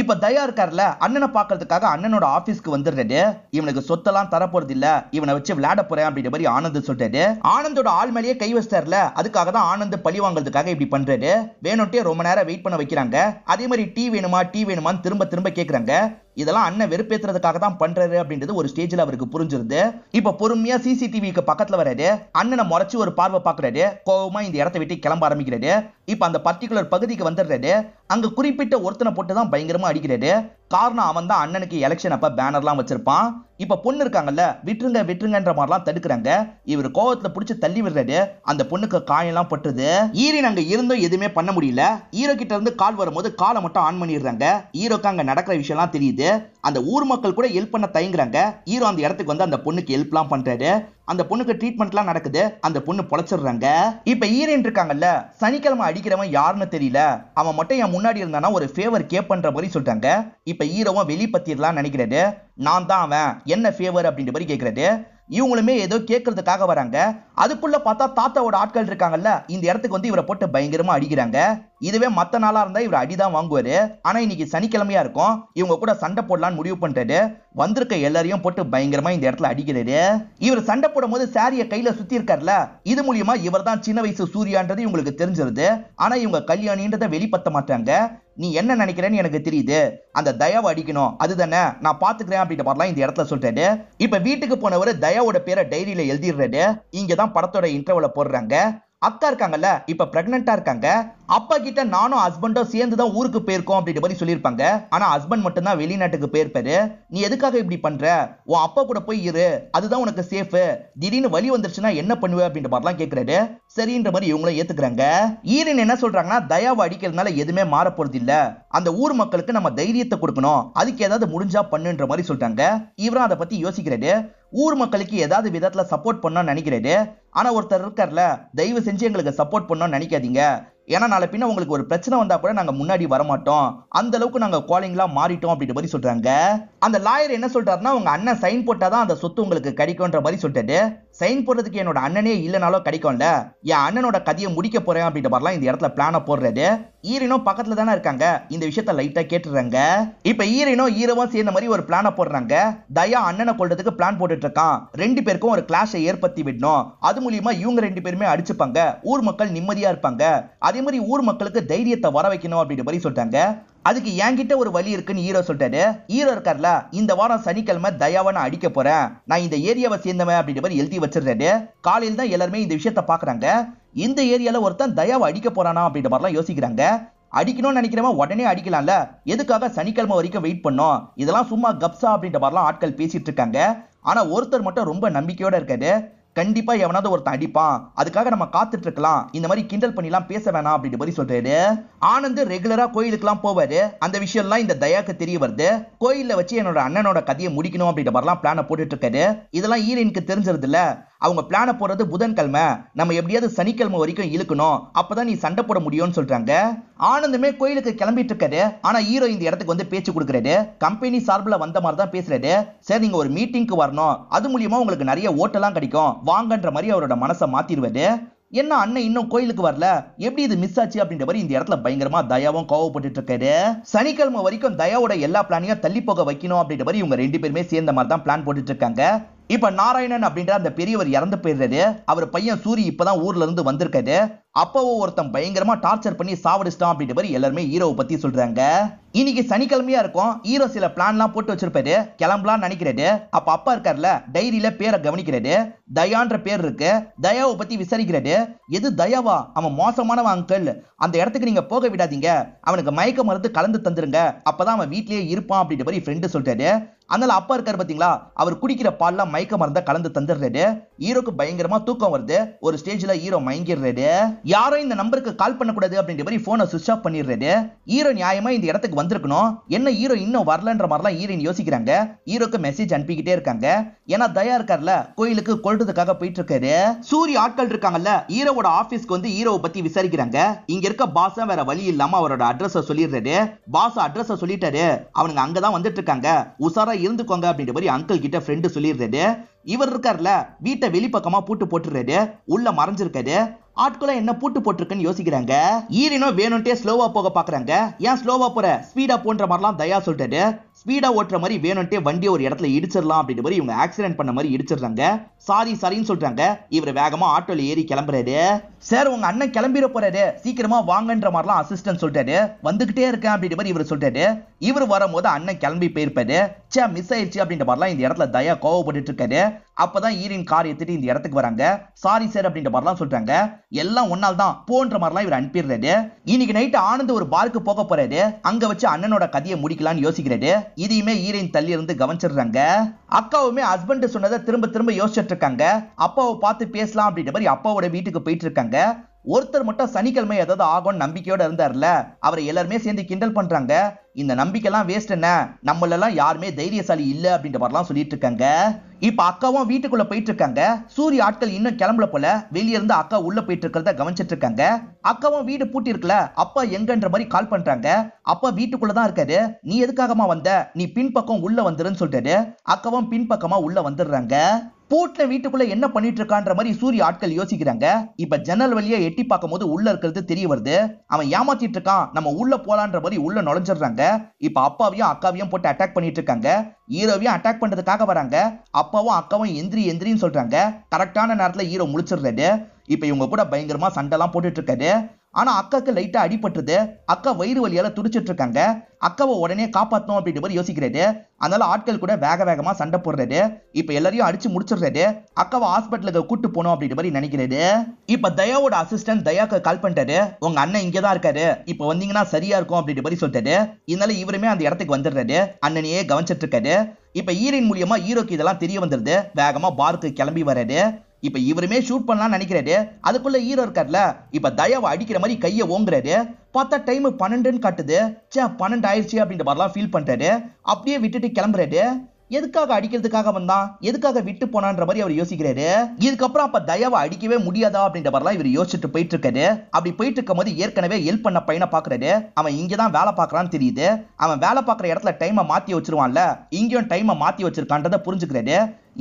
இப்ப தயா இருக்கார்ல அண்ணனை பாக்குறதுக்காக அண்ணனோட ஆபீஸ்க்கு வந்துடுறாரு இவனுக்கு சொத்தெல்லாம் தரப்போறது இல்ல இவனை வச்சு விளையாட போறேன் அப்படின்ற மாதிரி ஆனந்த் சொல்றாரு ஆனந்தோட ஆள் மேலேயே கை வச்சாருல அதுக்காக தான் ஆனந்த் பழி வாங்குறதுக்காக இப்படி பண்றாரு வேணும்ட்டே ரொம்ப நேரம் வெயிட் பண்ண வைக்கிறாங்க அதே மாதிரி டீ வேணுமா டீ வேணுமான்னு திரும்ப திரும்ப கேக்குறாங்க இதெல்லாம் அண்ணன் வெறுப்பேத்துறதுக்காக தான் பண்றாரு அப்படின்றது ஒரு ஸ்டேஜ்ல அவருக்கு புரிஞ்சிருது இப்ப பொறுமையா சிசிடிவிக்கு பக்கத்துல வராது அண்ணனை முறைச்சு ஒரு பார்வை பாக்குறாரு கோபமா இந்த இடத்த விட்டு கிளம்ப ஆரம்பிக்கிறாரு இப்ப அந்த பர்டிகுலர் பகுதிக்கு வந்துடுறாரு அங்க குறிப்பிட்ட ஒருத்தனை போட்டு தான் பயங்கரமா அடிக்கிறாரு காரணம் அவன் தான் அண்ணனுக்கு எலெக்ஷன் அப்போ பேனர்லாம் வச்சிருப்பான் இப்ப பொண்ணு இருக்காங்கல்ல விட்டுருங்க விட்டுருங்கன்ற மாதிரிலாம் தடுக்கிறாங்க இவர் கோவத்துல பிடிச்சி தள்ளி விடுறாரு அந்த பொண்ணுக்கு காயெல்லாம் பட்டுது ஈரின் அங்க இருந்தும் எதுவுமே பண்ண முடியல ஈரோ கிட்ட இருந்து கால் வரும்போது காலை மட்டும் ஆன் பண்ணிடுறாங்க ஈரோக்கு அங்க நடக்கிற விஷயம்லாம் தெரியுது அந்த ஊர் மக்கள் கூட ஹெல்ப் பண்ண தயங்குறாங்க ஈரோ அந்த இடத்துக்கு வந்து அந்த பொண்ணுக்கு ஹெல்ப்லாம் பண்றாரு அந்த பொண்ணுக்கு ட்ரீட்மெண்ட்லாம் நடக்குது அந்த பொண்ணு பொழைச்சிடுறாங்க இப்ப ஈரன் இருக்காங்கல்ல சனிக்கிழமை அடிக்கிறவன் யாருன்னு தெரியல அவன் மட்டும் என் முன்னாடி இருந்தானா ஒரு ஃபேவர் கேப் பண்ற மாதிரி சொல்றாங்க இப்ப ஈரோவும் வெளிப்பத்திரலாம் நினைக்கிறாரு நான் தான் அவன் என்ன ஃபேவர் அப்படின்ற மாதிரி கேட்கறது இவங்களுமே ஏதோ கேட்கறதுக்காக வராங்க அதுக்குள்ள பார்த்தா தாத்தாவோட ஆட்கள் இருக்காங்கல்ல இந்த இடத்துக்கு வந்து இவரை போட்டு பயங்கரமா அடிக்கிறாங்க இதுவே மத்த நாளா இருந்தா இவர் அடிதான் வாங்குவாரு ஆனா இன்னைக்கு சனிக்கிழமையா இருக்கும் இவங்க கூட சண்டை போடலான்னு முடிவு பண்ணிட்டாரு வந்திருக்க எல்லாரையும் போட்டு பயங்கரமா இந்த இடத்துல அடிக்கிறாரு இவர் சண்டை போடும் போது சாரிய கையில சுத்தி இருக்காருல இது மூலியமா இவர் தான் சின்ன வயசு சூர்யான்றது இவங்களுக்கு தெரிஞ்சிருது ஆனா இவங்க கல்யாணின்றத வெளிப்படுத்த மாட்டாங்க நீ என்ன நினைக்கிறேன்னு எனக்கு தெரியுது அந்த தயாவை அடிக்கணும் அது தானே நான் பாத்துக்கிறேன் அப்படின்ற மாதிரிலாம் இந்த இடத்துல சொல்லிட்டாரு இப்போ வீட்டுக்கு போனவர் தயாவோட பேரை டைரியில் எழுதிடுறாரு இங்கே தான் படத்தோட இன்டர்வல போடுறாங்க அக்கா இருக்காங்கல்ல இப்போ ப்ரெக்னெண்ட்டாக இருக்காங்க அப்பா கிட்ட நானும் ஹஸ்பண்டும் சேர்ந்து தான் ஊருக்கு போயிருக்கோம் அப்படின்ற மாதிரி சொல்லியிருப்பாங்க ஆனா ஹஸ்பண்ட் மட்டும் தான் வெளிநாட்டுக்கு போயிருப்பாரு நீ எதுக்காக இப்படி பண்ற உன் அப்பா கூட போய் இரு அதுதான் உனக்கு சேஃபு திடீர்னு வழி வந்துருச்சுன்னா என்ன பண்ணுவ அப்படின்ற மாதிரிலாம் கேட்கிறாரு சரின்ற மாதிரி இவங்களும் ஏத்துக்கிறாங்க ஈரன் என்ன சொல்றாங்கன்னா தயாவை அடிக்கிறதுனால எதுவுமே மாறப்போறது போறது இல்ல அந்த ஊர் மக்களுக்கு நம்ம தைரியத்தை கொடுக்கணும் அதுக்கு ஏதாவது முடிஞ்சா பண்ணுன்ற மாதிரி சொல்றாங்க இவரும் அதை பத்தி யோசிக்கிறாரு ஊர் மக்களுக்கு ஏதாவது விதத்துல சப்போர்ட் பண்ணணும்னு நினைக்கிறாரு ஆனா ஒருத்தர் இருக்கார்ல தயவு செஞ்சு எங்களுக்கு சப்போர்ட் பண்ணோம்னு நினைக்காதீங்க ஏன்னா நாளை பின்ன உங்களுக்கு ஒரு பிரச்சனை வந்தா கூட நாங்க முன்னாடி வரமாட்டோம் அந்த அளவுக்கு நாங்க கோலிங்லாம் மாறிட்டோம் அப்படின்ற மாதிரி சொல்றாங்க அந்த லாயர் என்ன சொல்றாருன்னா உங்க அண்ணன் சைன் போட்டாதான் அந்த சொத்து உங்களுக்கு கிடைக்கும்ன்ற மாதிரி சொல்லிட்டு சைன் போடுறதுக்கு என்னோட அண்ணனே இல்லைனாலும் கிடைக்கும்ல என் அண்ணனோட கதையை முடிக்க போறேன் அப்படின்ற மாதிரிலாம் இந்த இடத்துல பிளான போடுறது ஈரனும் பக்கத்துல தானே இருக்காங்க இந்த விஷயத்த லைட்டா கேட்டுறாங்க இப்ப ஈரனும் ஈரவும் சேர்ந்த மாதிரி ஒரு பிளான போடுறாங்க தயா அண்ணனை கொள்றதுக்கு பிளான் போட்டுட்டு இருக்கான் ரெண்டு பேருக்கும் ஒரு கிளாஷை ஏற்படுத்தி விடணும் அது மூலியமா இவங்க ரெண்டு பேருமே அடிச்சுப்பாங்க ஊர் மக்கள் நிம்மதியா இருப்பாங்க அதே மாதிரி ஊர் மக்களுக்கு தைரியத்தை வர வைக்கணும் அப்படின்ற மாதிரி சொல்றாங்க அதுக்கு என்கிட்ட ஒரு வழி இருக்குன்னு ஹீரோ சொல்லிட்டாரு ஹீரோ இருக்கார்ல இந்த வாரம் சனிக்கிழமை தயாவை நான் அடிக்க போறேன் நான் இந்த ஏரியாவை சேர்ந்தவன் அப்படின்ற மாதிரி எழுதி வச்சிருந்தாரு காலையில் தான் எல்லாருமே இந்த விஷயத்த பாக்குறாங்க இந்த ஏரியால ஒருத்தன் தயாவை அடிக்க போறானா அப்படின்ற மாதிரிலாம் யோசிக்கிறாங்க அடிக்கணும்னு நினைக்கிறவன் உடனே அடிக்கலாம்ல எதுக்காக சனிக்கிழமை வரைக்கும் வெயிட் பண்ணோம் இதெல்லாம் சும்மா கப்ஸா அப்படின்ற மாதிரிலாம் ஆட்கள் பேசிட்டு இருக்காங்க ஆனா ஒருத்தர் மட்டும் ரொம்ப நம்பிக்கையோட இருக்காரு கண்டிப்பாக எவனாவது ஒருத்தன் அடிப்பான் அதுக்காக நம்ம காத்துட்டு இருக்கலாம் இந்த மாதிரி கிண்டல் பண்ணிலாம் பேச வேணாம் அப்படின்னு மாதிரி சொல்றாரு ஆனந்த் ரெகுலரா கோயிலுக்குலாம் போவாரு அந்த விஷயம்லாம் இந்த தயாக்கு தெரிய வருது கோயிலில் வச்சு என்னோட அண்ணனோட கதையை முடிக்கணும் அப்படின்ற மாதிரிலாம் பிளானை போட்டுட்டு இருக்காரு இதெல்லாம் ஈரனுக்கு தெரிஞ்சிருது அவங்க பிளானை போடுறது புதன்கிழமை நம்ம எப்படியாவது சனிக்கிழமை வரைக்கும் இழுக்கணும் அப்பதான் நீ சண்டை போட முடியும்னு சொல்றாங்க ஆனந்தமே கோயிலுக்கு கிளம்பிட்டு இருக்காரு ஆனா ஹீரோ இந்த இடத்துக்கு வந்து பேச்சு கொடுக்குறாரு கம்பெனி சார்பில் வந்த மாதிரி தான் பேசுறாரு சார் நீங்க ஒரு மீட்டிங்க்கு வரணும் அது மூலியமா உங்களுக்கு நிறைய ஓட்டெல்லாம் கிடைக்கும் வாங்கன்ற மாதிரி அவரோட மனசை மாத்திடுவாரு என்ன அண்ணன் இன்னும் கோயிலுக்கு வரல எப்படி இது மிஸ் ஆச்சு அப்படின்ற மாதிரி இந்த இடத்துல பயங்கரமா தயாவும் கோவப்பட்டு இருக்காரு சனிக்கிழமை வரைக்கும் தயாவோட எல்லா பிளானையும் தள்ளி போக வைக்கணும் அப்படின்ற மாதிரி இவங்க ரெண்டு பேருமே சேர்ந்த மாதிரி தான் பிளான் போட்டுட்டு இருக்காங்க இப்ப நாராயணன் அப்படின்ற அந்த பெரியவர் இறந்து போயிடுறது அவர் பையன் சூரி இப்பதான் ஊர்ல இருந்து வந்திருக்காரு அப்போவோ ஒருத்தன் பயங்கரமா டார்ச்சர் பண்ணி சாவடிச்சிட்டான் அப்படின்ற மாதிரி எல்லாருமே ஹீரோவை பத்தி சொல்றாங்க இன்னைக்கு சனிக்கிழமையா இருக்கும் ஹீரோ சில பிளான்லாம் போட்டு வச்சிருப்பாரு கிளம்பலாம் நினைக்கிறாரு அப்ப அப்பா இருக்காருல டைரியில பேரை கவனிக்கிறாரு தயான்ற பேர் இருக்கு தயாவை பத்தி விசாரிக்கிறாரு எது தயாவா அவன் மோசமானவன் அங்கிள் அந்த இடத்துக்கு நீங்க போக விடாதீங்க அவனுக்கு மயக்க மருந்து கலந்து தந்துருங்க அப்பதான் அவன் வீட்லயே இருப்பான் அப்படின்ற மாதிரி ஃப்ரெண்டு சொல்றாரு அதனால அப்பா இருக்காரு பாத்தீங்களா அவர் குடிக்கிற பால்லாம் மயக்க மருந்த கலந்து தந்துடுறாரு ஹீரோக்கு பயங்கரமா தூக்கம் வருது ஒரு ஸ்டேஜ்ல ஹீரோ மயங்கிடுறாரு யாரும் இந்த நம்பருக்கு கால் பண்ணக்கூடாது அப்படின்ற மாதிரி போனை சுவிச் ஆஃப் பண்ணிடுறது ஹீரோ நியாயமா இந்த இடத்துக்கு வந்திருக்கணும் என்ன ஹீரோ இன்னும் வரலன்ற மாதிரிலாம் ஹீரோயின் யோசிக்கிறாங்க ஹீரோக்கு மெசேஜ் அனுப்பிக்கிட்டே இருக்காங்க ஏன்னா தயா இருக்கார்ல கோயிலுக்கு கொள்றதுக்காக போயிட்டு இருக்காரு சூரிய ஆட்கள் இருக்காங்கல்ல ஹீரோவோட ஆபீஸ்க்கு வந்து ஹீரோவை பத்தி விசாரிக்கிறாங்க இங்க இருக்க பாச வேற வழி இல்லாம அவரோட அட்ரஸ் சொல்லிடுறாரு பாஸ் அட்ரஸ் சொல்லிட்டாரு அவனுங்க அங்கதான் வந்துட்டு இருக்காங்க உசாரா இருந்துக்கோங்க அப்படின்ற மாதிரி அங்கிள் கிட்ட ஃப்ரெண்டு சொல்லிடுறாரு இவர் இருக்கார்ல வீட்டை வெளிப்பக்கமா பூட்டு போட்டுறாரு உள்ள மறைஞ்சிருக்காரு ஆட்களும் என்ன பூட்டு போட்டிருக்குன்னு யோசிக்கிறாங்க ஈரினோ வேணும்ட்டே ஸ்லோவா போக பாக்குறாங்க ஏன் ஸ்லோவா போற ஸ்பீடா போன்ற மாதிரிலாம் தயா சொல்லிட்டு ஸ்பீடா ஓட்டுற மாதிரி வேணும்ட்டே வண்டியை ஒரு இடத்துல இடிச்சிடலாம் அப்படின்ற மாதிரி இவங்க ஆக்சிடென்ட் பண்ண மாதிரி இடிச்சிடுறாங்க சாரி சாரின்னு சொல்றாங்க இவர் வேகமா ஆட்டோல ஏறி கிளம்புறாரு சார் உங்க அண்ணன் கிளம்பிட போறாரு சீக்கிரமா வாங்கன்ற மாதிரிலாம் அசிஸ்டன்ட் சொல்லிட்டாரு வந்துகிட்டே இருக்கேன் அப்படின்ற மாதிரி இவர் சொல்லிட்டாரு இவர் வரும்போது அண்ணன் கிளம்பி போயிருப்பாரு சே மிஸ் ஆயிடுச்சு அப்படின்ற மாதிரிலாம் இந்த இடத்துல தயா கோவப்பட்டு இருக்காரு அப்பதான் ஈரின் கார் எடுத்துட்டு இந்த இடத்துக்கு வராங்க சாரி சார் அப்படின்ற மாதிரிலாம் சொல்றாங்க எல்லாம் ஒன்னால் தான் போன்ற மாதிரிலாம் இவர் அனுப்பிடுறாரு இன்னைக்கு நைட்டு ஆனந்த் ஒரு பார்க்கு போக போறாரு அங்க வச்சு அண்ணனோட கதையை முடிக்கலாம்னு யோசிக்கிறாரு இதையுமே ஈரின் தள்ளி இருந்து கவனிச்சிடுறாங்க அக்காவுமே ஹஸ்பண்ட் சொன்னதை திரும்ப திரும்ப யோசிச்சுட்டு இருக்காங்க அப்பாவை பார்த்து பேசலாம் அப்படின்ற மாதிரி அப்பாவோட வீட்டுக்கு போயிட்டு இருக்காங்க ஒருத்தர் மட்டும் சனிக்கிழமை ஏதாவது ஆகும்னு நம்பிக்கையோட இருந்தார்ல அவரை எல்லாருமே சேர்ந்து கிண்டல் பண்றாங்க இந்த நம்பிக்கைலாம் வேஸ்ட் என்ன நம்மளெல்லாம் யாருமே தைரியசாலி இல்ல அப்படின்ற மாதிரிலாம் சொல்லிட்டு இருக்காங்க இப்ப அக்காவும் வீட்டுக்குள்ள போயிட்டு இருக்காங்க சூரிய ஆட்கள் இன்னும் கிளம்பல போல வெளியே இருந்து அக்கா உள்ள போயிட்டு இருக்கிறத கவனிச்சிட்டு இருக்காங்க அக்காவும் வீடு பூட்டி இருக்குல்ல அப்பா எங்கன்ற மாதிரி கால் பண்றாங்க அப்பா வீட்டுக்குள்ளதான் இருக்காரு நீ எதுக்காகமா வந்த நீ பின்பக்கம் உள்ள வந்துருன்னு சொல்றாரு அக்காவும் பின்பக்கமா உள்ள வந்துடுறாங்க போட்ல வீட்டுக்குள்ள என்ன பண்ணிட்டு இருக்கான்ற மாதிரி சூரிய ஆட்கள் யோசிக்கிறாங்க இப்ப ஜன்னல் வழியா எட்டி பார்க்கும் போது உள்ள இருக்கிறது தெரிய வருது அவன் ஏமாத்திட்டு இருக்கான் நம்ம உள்ள போலான்ற மாதிரி உள்ள நுழைஞ்சிடுறாங்க இப்ப அப்பாவையும் அக்காவையும் போட்டு அட்டாக் பண்ணிட்டு இருக்காங்க ஹீரோவையும் அட்டாக் பண்றதுக்காக வராங்க அப்பாவும் அக்காவும் எந்திரி எந்திரின்னு சொல்றாங்க கரெக்டான நேரத்துல ஹீரோ முடிச்சிடுறாரு இப்ப இவங்க கூட பயங்கரமா சண்டைலாம் போட்டுட்டு இருக்காரு ஆனால் அக்காவுக்கு லைட்டாக அடிபட்டுருது அக்கா வயிறு வழியால துடிச்சிட்டு இருக்காங்க அக்காவை உடனே காப்பாத்தணும் அப்படின்ற யோசிக்கிறது அதனால ஆட்கள் கூட வேக வேகமாக சண்டை போடுறது இப்போ எல்லாரையும் அடிச்சு முடிச்சிடுறது அக்காவை ஹாஸ்பிட்டலுக்கு கூட்டு போகணும் அப்படின்ற மாதிரி நினைக்கிறது இப்போ தயாவோட அசிஸ்டன்ட் தயாக்கு கால் பண்ணிட்டாரு உங்க அண்ணன் இங்கே தான் இருக்காரு இப்போ வந்தீங்கன்னா சரியா இருக்கும் அப்படின்ற மாதிரி சொல்லிட்டாரு இதனால இவருமே அந்த இடத்துக்கு வந்துடுறாரு அண்ணனையே கவனிச்சிட்டு இருக்காரு இப்போ ஈரின் மூலியமா ஹீரோக்கு இதெல்லாம் தெரிய வந்துருது வேகமாக பார்க்கு கிளம்பி வர்றாரு இப்ப இவருமே ஷூட் பண்ணலாம்னு நினைக்கிறாரு அதுக்குள்ள ஹீரோ இருக்கார்ல இப்ப தயவை அடிக்கிற மாதிரி கையை ஓங்குறாரு பார்த்தா டைம் பன்னெண்டுன்னு காட்டுது சே பன்னெண்டு ஆயிடுச்சு அப்படின்ற மாதிரிலாம் ஃபீல் பண்றாரு அப்படியே விட்டுட்டு கிளம்புறாரு எதுக்காக அடிக்கிறதுக்காக வந்தான் எதுக்காக விட்டு போனான்ற மாதிரி அவர் யோசிக்கிறாரு இதுக்கப்புறம் அப்ப தயவை அடிக்கவே முடியாதா அப்படின்ற மாதிரிலாம் இவர் யோசிச்சுட்டு போயிட்டு இருக்காரு அப்படி போயிட்டு இருக்கும் போது ஏற்கனவே ஹெல்ப் பண்ண பையனை பாக்குறாரு அவன் இங்கதான் தான் வேலை பாக்குறான்னு தெரியுது அவன் வேலை பாக்குற இடத்துல டைமை மாத்தி வச்சிருவான்ல இங்கேயும் டைமை மாத்தி வச்சிருக்கான்றத புரிஞ்சுக்கிறாரு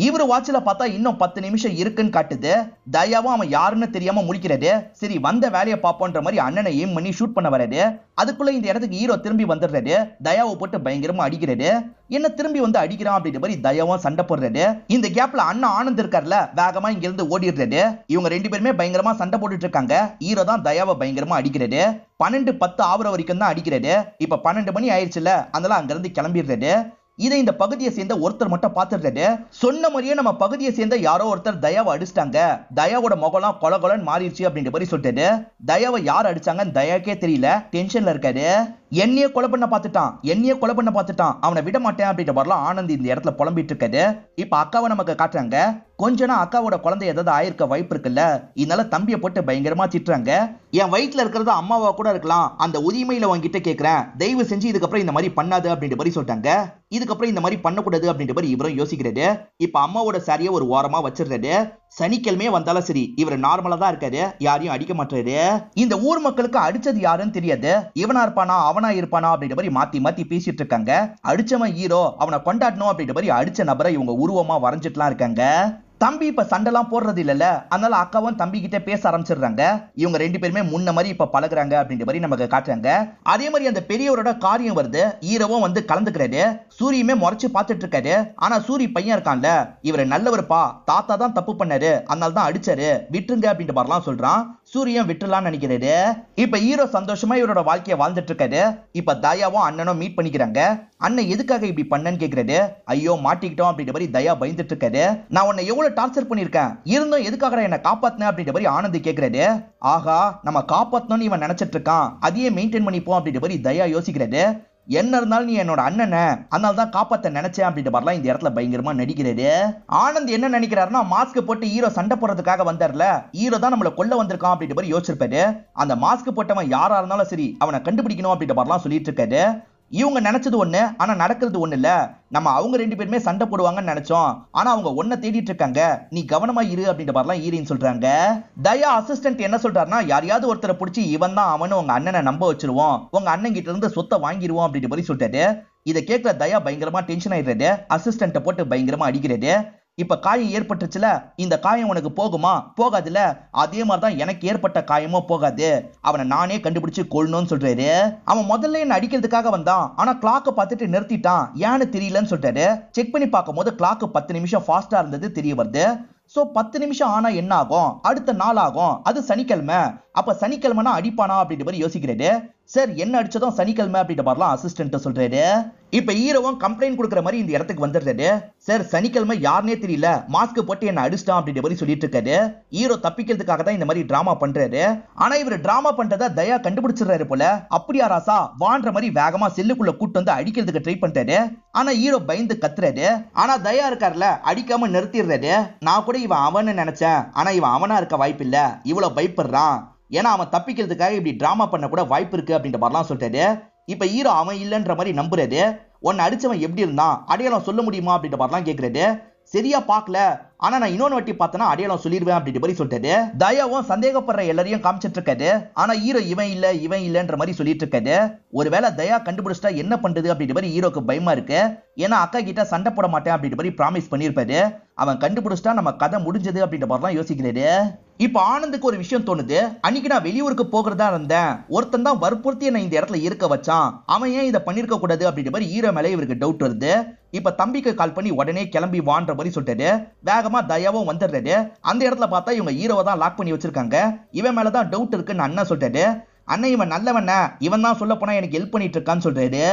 இவரு வாட்சில பார்த்தா இன்னும் பத்து நிமிஷம் இருக்குன்னு காட்டுது தயாவும் அவன் யாருன்னு தெரியாம முடிக்கிறது சரி வந்த வேலையை பாப்போன்ற மாதிரி அண்ணனை எய்ம் பண்ணி ஷூட் பண்ண வராது அதுக்குள்ள இந்த இடத்துக்கு ஹீரோ திரும்பி வந்துடுறது தயாவை போட்டு பயங்கரமா அடிக்கிறது என்ன திரும்பி வந்து அடிக்கிறான் அப்படின்ற மாதிரி தயாவும் சண்டை போடுறது இந்த கேப்ல அண்ணன் ஆனந்த் இருக்கார்ல வேகமா இங்க இருந்து இவங்க ரெண்டு பேருமே பயங்கரமா சண்டை போட்டுட்டு இருக்காங்க ஹீரோ தான் தயாவை பயங்கரமா அடிக்கிறது பன்னெண்டு பத்து ஆவர வரைக்கும் தான் அடிக்கிறது இப்ப பன்னெண்டு மணி ஆயிடுச்சுல அதெல்லாம் அங்க இருந்து இதை இந்த பகுதியை சேர்ந்த ஒருத்தர் மட்டும் பார்த்துட்டு சொன்ன மாதிரியே நம்ம பகுதியை சேர்ந்த யாரோ ஒருத்தர் தயாவை அடிச்சிட்டாங்க தயாவோட முகலாம் கொலகொலன்னு மாறிடுச்சு அப்படின்ற மாதிரி சொல்லிட்டு தயாவை யார் அடிச்சாங்கன்னு தயாக்கே தெரியல டென்ஷன்ல இருக்காரு என்னையே கொலை பண்ண பார்த்துட்டான் என்னையே கொலை பண்ண பார்த்துட்டான் அவனை விட மாட்டேன் அப்படின்ற வரலாம் ஆனந்த் இந்த இடத்துல புலம்பிட்டு இருக்காது இப்ப அக்காவை நமக்கு காட்டுறாங்க கொஞ்சம் அக்காவோட குழந்தை ஏதாவது ஆயிருக்க வாய்ப்பு இருக்குல்ல இதனால தம்பிய போட்டு பயங்கரமா திட்டுறாங்க என் வயிற்றுல இருக்கிறது அம்மாவா கூட இருக்கலாம் அந்த உரிமையில உங்ககிட்ட கேக்குறேன் தயவு செஞ்சு இதுக்கப்புறம் இந்த மாதிரி பண்ணாது அப்படின்ற மாதிரி சொல்லிட்டாங்க இதுக்கப்புறம் இந்த மாதிரி பண்ணக்கூடாது அப்படின்ற மாதிரி இவரும் யோசிக்கிறாரு இப்ப அம்மாவோட சாரிய ஒரு ஓரமா வச்சிருக்காரு சனிக்கிழமையே வந்தாலும் சரி இவர் நார்மலா தான் இருக்காரு யாரையும் அடிக்க மாட்டாரு இந்த ஊர் மக்களுக்கு அடிச்சது யாருன்னு தெரியாது இவனா இருப்பானா அவன் அவனா இருப்பானா அப்படின்ற மாதிரி மாத்தி மாத்தி பேசிட்டு இருக்காங்க அடிச்சவன் ஹீரோ அவனை கொண்டாடணும் அப்படின்ற மாதிரி அடிச்ச நபரை இவங்க உருவமா வரைஞ்சிட்டுலாம் இருக்காங்க தம்பி இப்ப சண்டைலாம் போடுறது இல்லைல்ல அதனால அக்காவும் தம்பி கிட்ட பேச ஆரம்பிச்சிடுறாங்க இவங்க ரெண்டு பேருமே முன்ன மாதிரி இப்ப பழகுறாங்க அப்படின்ற மாதிரி நமக்கு காட்டுறாங்க அதே மாதிரி அந்த பெரியவரோட காரியம் வருது ஈரவும் வந்து கலந்துக்கிறாரு சூரியுமே முறைச்சு பார்த்துட்டு இருக்காரு ஆனா சூரிய பையன் இருக்கான்ல இவர் பா தாத்தா தான் தப்பு பண்ணாரு அதனால தான் அடிச்சாரு விட்டுருங்க அப்படின்ற மாதிரிலாம் சொல்றான் சூரியன் விட்டுலான்னு நினைக்கிறாரு இப்ப ஹீரோ சந்தோஷமா இவரோட வாழ்க்கைய வாழ்ந்துட்டு இருக்காரு இப்ப தயாவும் அண்ணனும் மீட் பண்ணிக்கிறாங்க அண்ணன் எதுக்காக இப்படி பண்ணன்னு கேக்குறாரு ஐயோ மாட்டிக்கிட்டோம் அப்படின்ற மாதிரி தயா பயந்துட்டு இருக்காரு நான் உன்னை எவ்வளவு டார்ச்சர் பண்ணிருக்கேன் இருந்தும் எதுக்காக என்ன காப்பாத்தின அப்படின்ற மாதிரி ஆனந்த் கேக்குறாரு ஆகா நம்ம காப்பாத்தணும்னு இவன் நினைச்சிட்டு இருக்கான் அதையே மெயின்டைன் பண்ணிப்போம் அப்படின்ற மாதிரி தயா யோசிக்கிறாரு என்ன இருந்தாலும் நீ என்னோட அண்ணனை அதனால தான் காப்பாற்ற நினைச்சேன் அப்படின்ட்டு மாதிரிலாம் இந்த இடத்துல பயங்கரமா நடிக்கிறாரு ஆனந்த் என்ன நினைக்கிறாருன்னா மாஸ்க் போட்டு ஹீரோ சண்டை போடுறதுக்காக வந்தார்ல ஹீரோ தான் நம்மளை கொல்ல வந்திருக்கான் அப்படின்ற பாரு யோசிச்சிருப்பாரு அந்த மாஸ்க் போட்டவன் யாரா இருந்தாலும் சரி அவனை கண்டுபிடிக்கணும் அப்படின்ட்டு மாதிரிலாம் சொல்லிட்டு இருக்காரு இவங்க நினச்சது ஒன்று ஆனால் நடக்கிறது ஒண்ணு இல்லை நம்ம அவங்க ரெண்டு பேருமே சண்டை போடுவாங்கன்னு நினச்சோம் ஆனால் அவங்க ஒன்றை தேடிட்டு இருக்காங்க நீ கவனமாக இரு அப்படின்ற மாதிரிலாம் ஈரின்னு சொல்கிறாங்க தயா அசிஸ்டன்ட் என்ன சொல்கிறாருன்னா யாரையாவது ஒருத்தரை பிடிச்சி இவன் தான் அவனு உங்கள் அண்ணனை நம்ப வச்சிருவோம் உங்கள் அண்ணன் கிட்ட இருந்து சொத்தை வாங்கிடுவோம் அப்படின்ற மாதிரி சொல்லிட்டாரு இதை கேட்கல தயா பயங்கரமாக டென்ஷன் ஆயிடுறது அசிஸ்டன்ட்டை போட்டு பயங்கரமாக அடிக்கிறது இப்ப காயம் ஏற்பட்டுச்சுல இந்த காயம் உனக்கு போகுமா போகாதுல அதே மாதிரிதான் எனக்கு ஏற்பட்ட காயமோ போகாது அவனை நானே கண்டுபிடிச்சு கொள்ளணும்னு சொல்றாரு அவன் முதல்ல என்ன அடிக்கிறதுக்காக வந்தான் ஆனா கிளாக்கை பார்த்துட்டு நிறுத்திட்டான் ஏன்னு தெரியலன்னு சொல்றாரு செக் பண்ணி பார்க்கும் போது கிளாக்கு பத்து நிமிஷம் ஃபாஸ்டா இருந்தது தெரிய வருது ஸோ பத்து நிமிஷம் ஆனால் என்ன ஆகும் அடுத்த நாள் ஆகும் அது சனிக்கிழமை அப்போ சனிக்கிழமைனா அடிப்பானா அப்படின்ற மாதிரி யோசிக்கிறாரு சார் என்ன அடிச்சதும் சனிக்கிழமை அப்படின்ட்டு பாரலாம் அசிஸ்டன்ட் சொல்றாரு இப்ப ஹீரோவும் கம்ப்ளைண்ட் கொடுக்குற மாதிரி இந்த இடத்துக்கு வந்துடுறாரு சார் சனிக்கிழமை யாருனே தெரியல மாஸ்க் போட்டு என்ன அடிச்சிட்டான் அப்படின்ற மாதிரி சொல்லிட்டு இருக்காரு ஹீரோ தப்பிக்கிறதுக்காக தான் இந்த மாதிரி டிராமா பண்றாரு ஆனா இவர் டிராமா பண்றதா தயா கண்டுபிடிச்சிடுறாரு போல அப்படியா ராசா வான்ற மாதிரி வேகமா செல்லுக்குள்ள கூட்டு வந்து அடிக்கிறதுக்கு ட்ரை பண்றாரு ஆனா ஹீரோ பயந்து கத்துறாரு ஆனா தயா இருக்காருல அடிக்காம நிறுத்திடுறாரு நான் கூட இவன் அவன்னு நினைச்சேன் ஆனா இவன் அவனா இருக்க வாய்ப்பு இல்ல இவ்வளவு பயப்படுறான் ஏன்னா அவன் தப்பிக்கிறதுக்காக இப்படி ட்ராமா பண்ண கூட வாய்ப்பு இருக்கு அப்படின்ற மாதிரிலாம் சொல்லிட்டாரு இப்போ ஹீரோ அவன் இல்லைன்ற மாதிரி நம்புறது உன்னை அடிச்சவன் எப்படி இருந்தான் அடையாளம் சொல்ல முடியுமா அப்படின்ற மாதிரிலாம் கேட்குறது சரியா பார்க்கல ஆனா நான் இன்னொரு வட்டி பார்த்தனா அடையாளம் சொல்லிடுவேன் அப்படின்ற மாதிரி சொல்லிட்டு தயாவும் சந்தேகப்படுற எல்லாரையும் காமிச்சிட்டு இருக்காது ஆனா ஹீரோ இவன் இல்ல இவன் இல்லன்ற மாதிரி சொல்லிட்டு இருக்காது ஒருவேளை தயா கண்டுபிடிச்சிட்டா என்ன பண்றது அப்படின்ற மாதிரி ஹீரோக்கு பயமா இருக்கு ஏன்னா அக்கா கிட்ட சண்டை போட மாட்டேன் அப்படின்ற மாதிரி ப்ராமிஸ் பண்ணியிருப்பாரு அவன் கண்டுபிடிச்சிட்டா நம்ம கதை முடிஞ்சது அப்படின்ற மாதிரிலாம் யோசிக்கிறாரு இப்போ ஆனந்துக்கு ஒரு விஷயம் தோணுது அன்னைக்கு நான் வெளியூருக்கு போகிறதா இருந்தேன் ஒருத்தன் தான் வற்புறுத்தி என்னை இந்த இடத்துல இருக்க வச்சான் அவன் ஏன் இதை பண்ணிருக்க கூடாது அப்படின்ற மாதிரி ஹீரோ மேலே இவருக்கு டவுட் வருது இப்ப தம்பிக்கு கால் பண்ணி உடனே கிளம்பி வான்ற மாதிரி சொல்லிட்டு வேகமா தயாவும் வந்துடுறாரு அந்த இடத்துல பார்த்தா இவங்க ஹீரோவை தான் லாக் பண்ணி வச்சிருக்காங்க இவன் மேலதான் டவுட் இருக்குன்னு அண்ணா சொல்லிட்டாரு அண்ணன் இவன் நல்லவன இவன் தான் சொல்ல போனா எனக்கு ஹெல்ப் பண்ணிட்டு இருக்கான்னு சொல்றாரு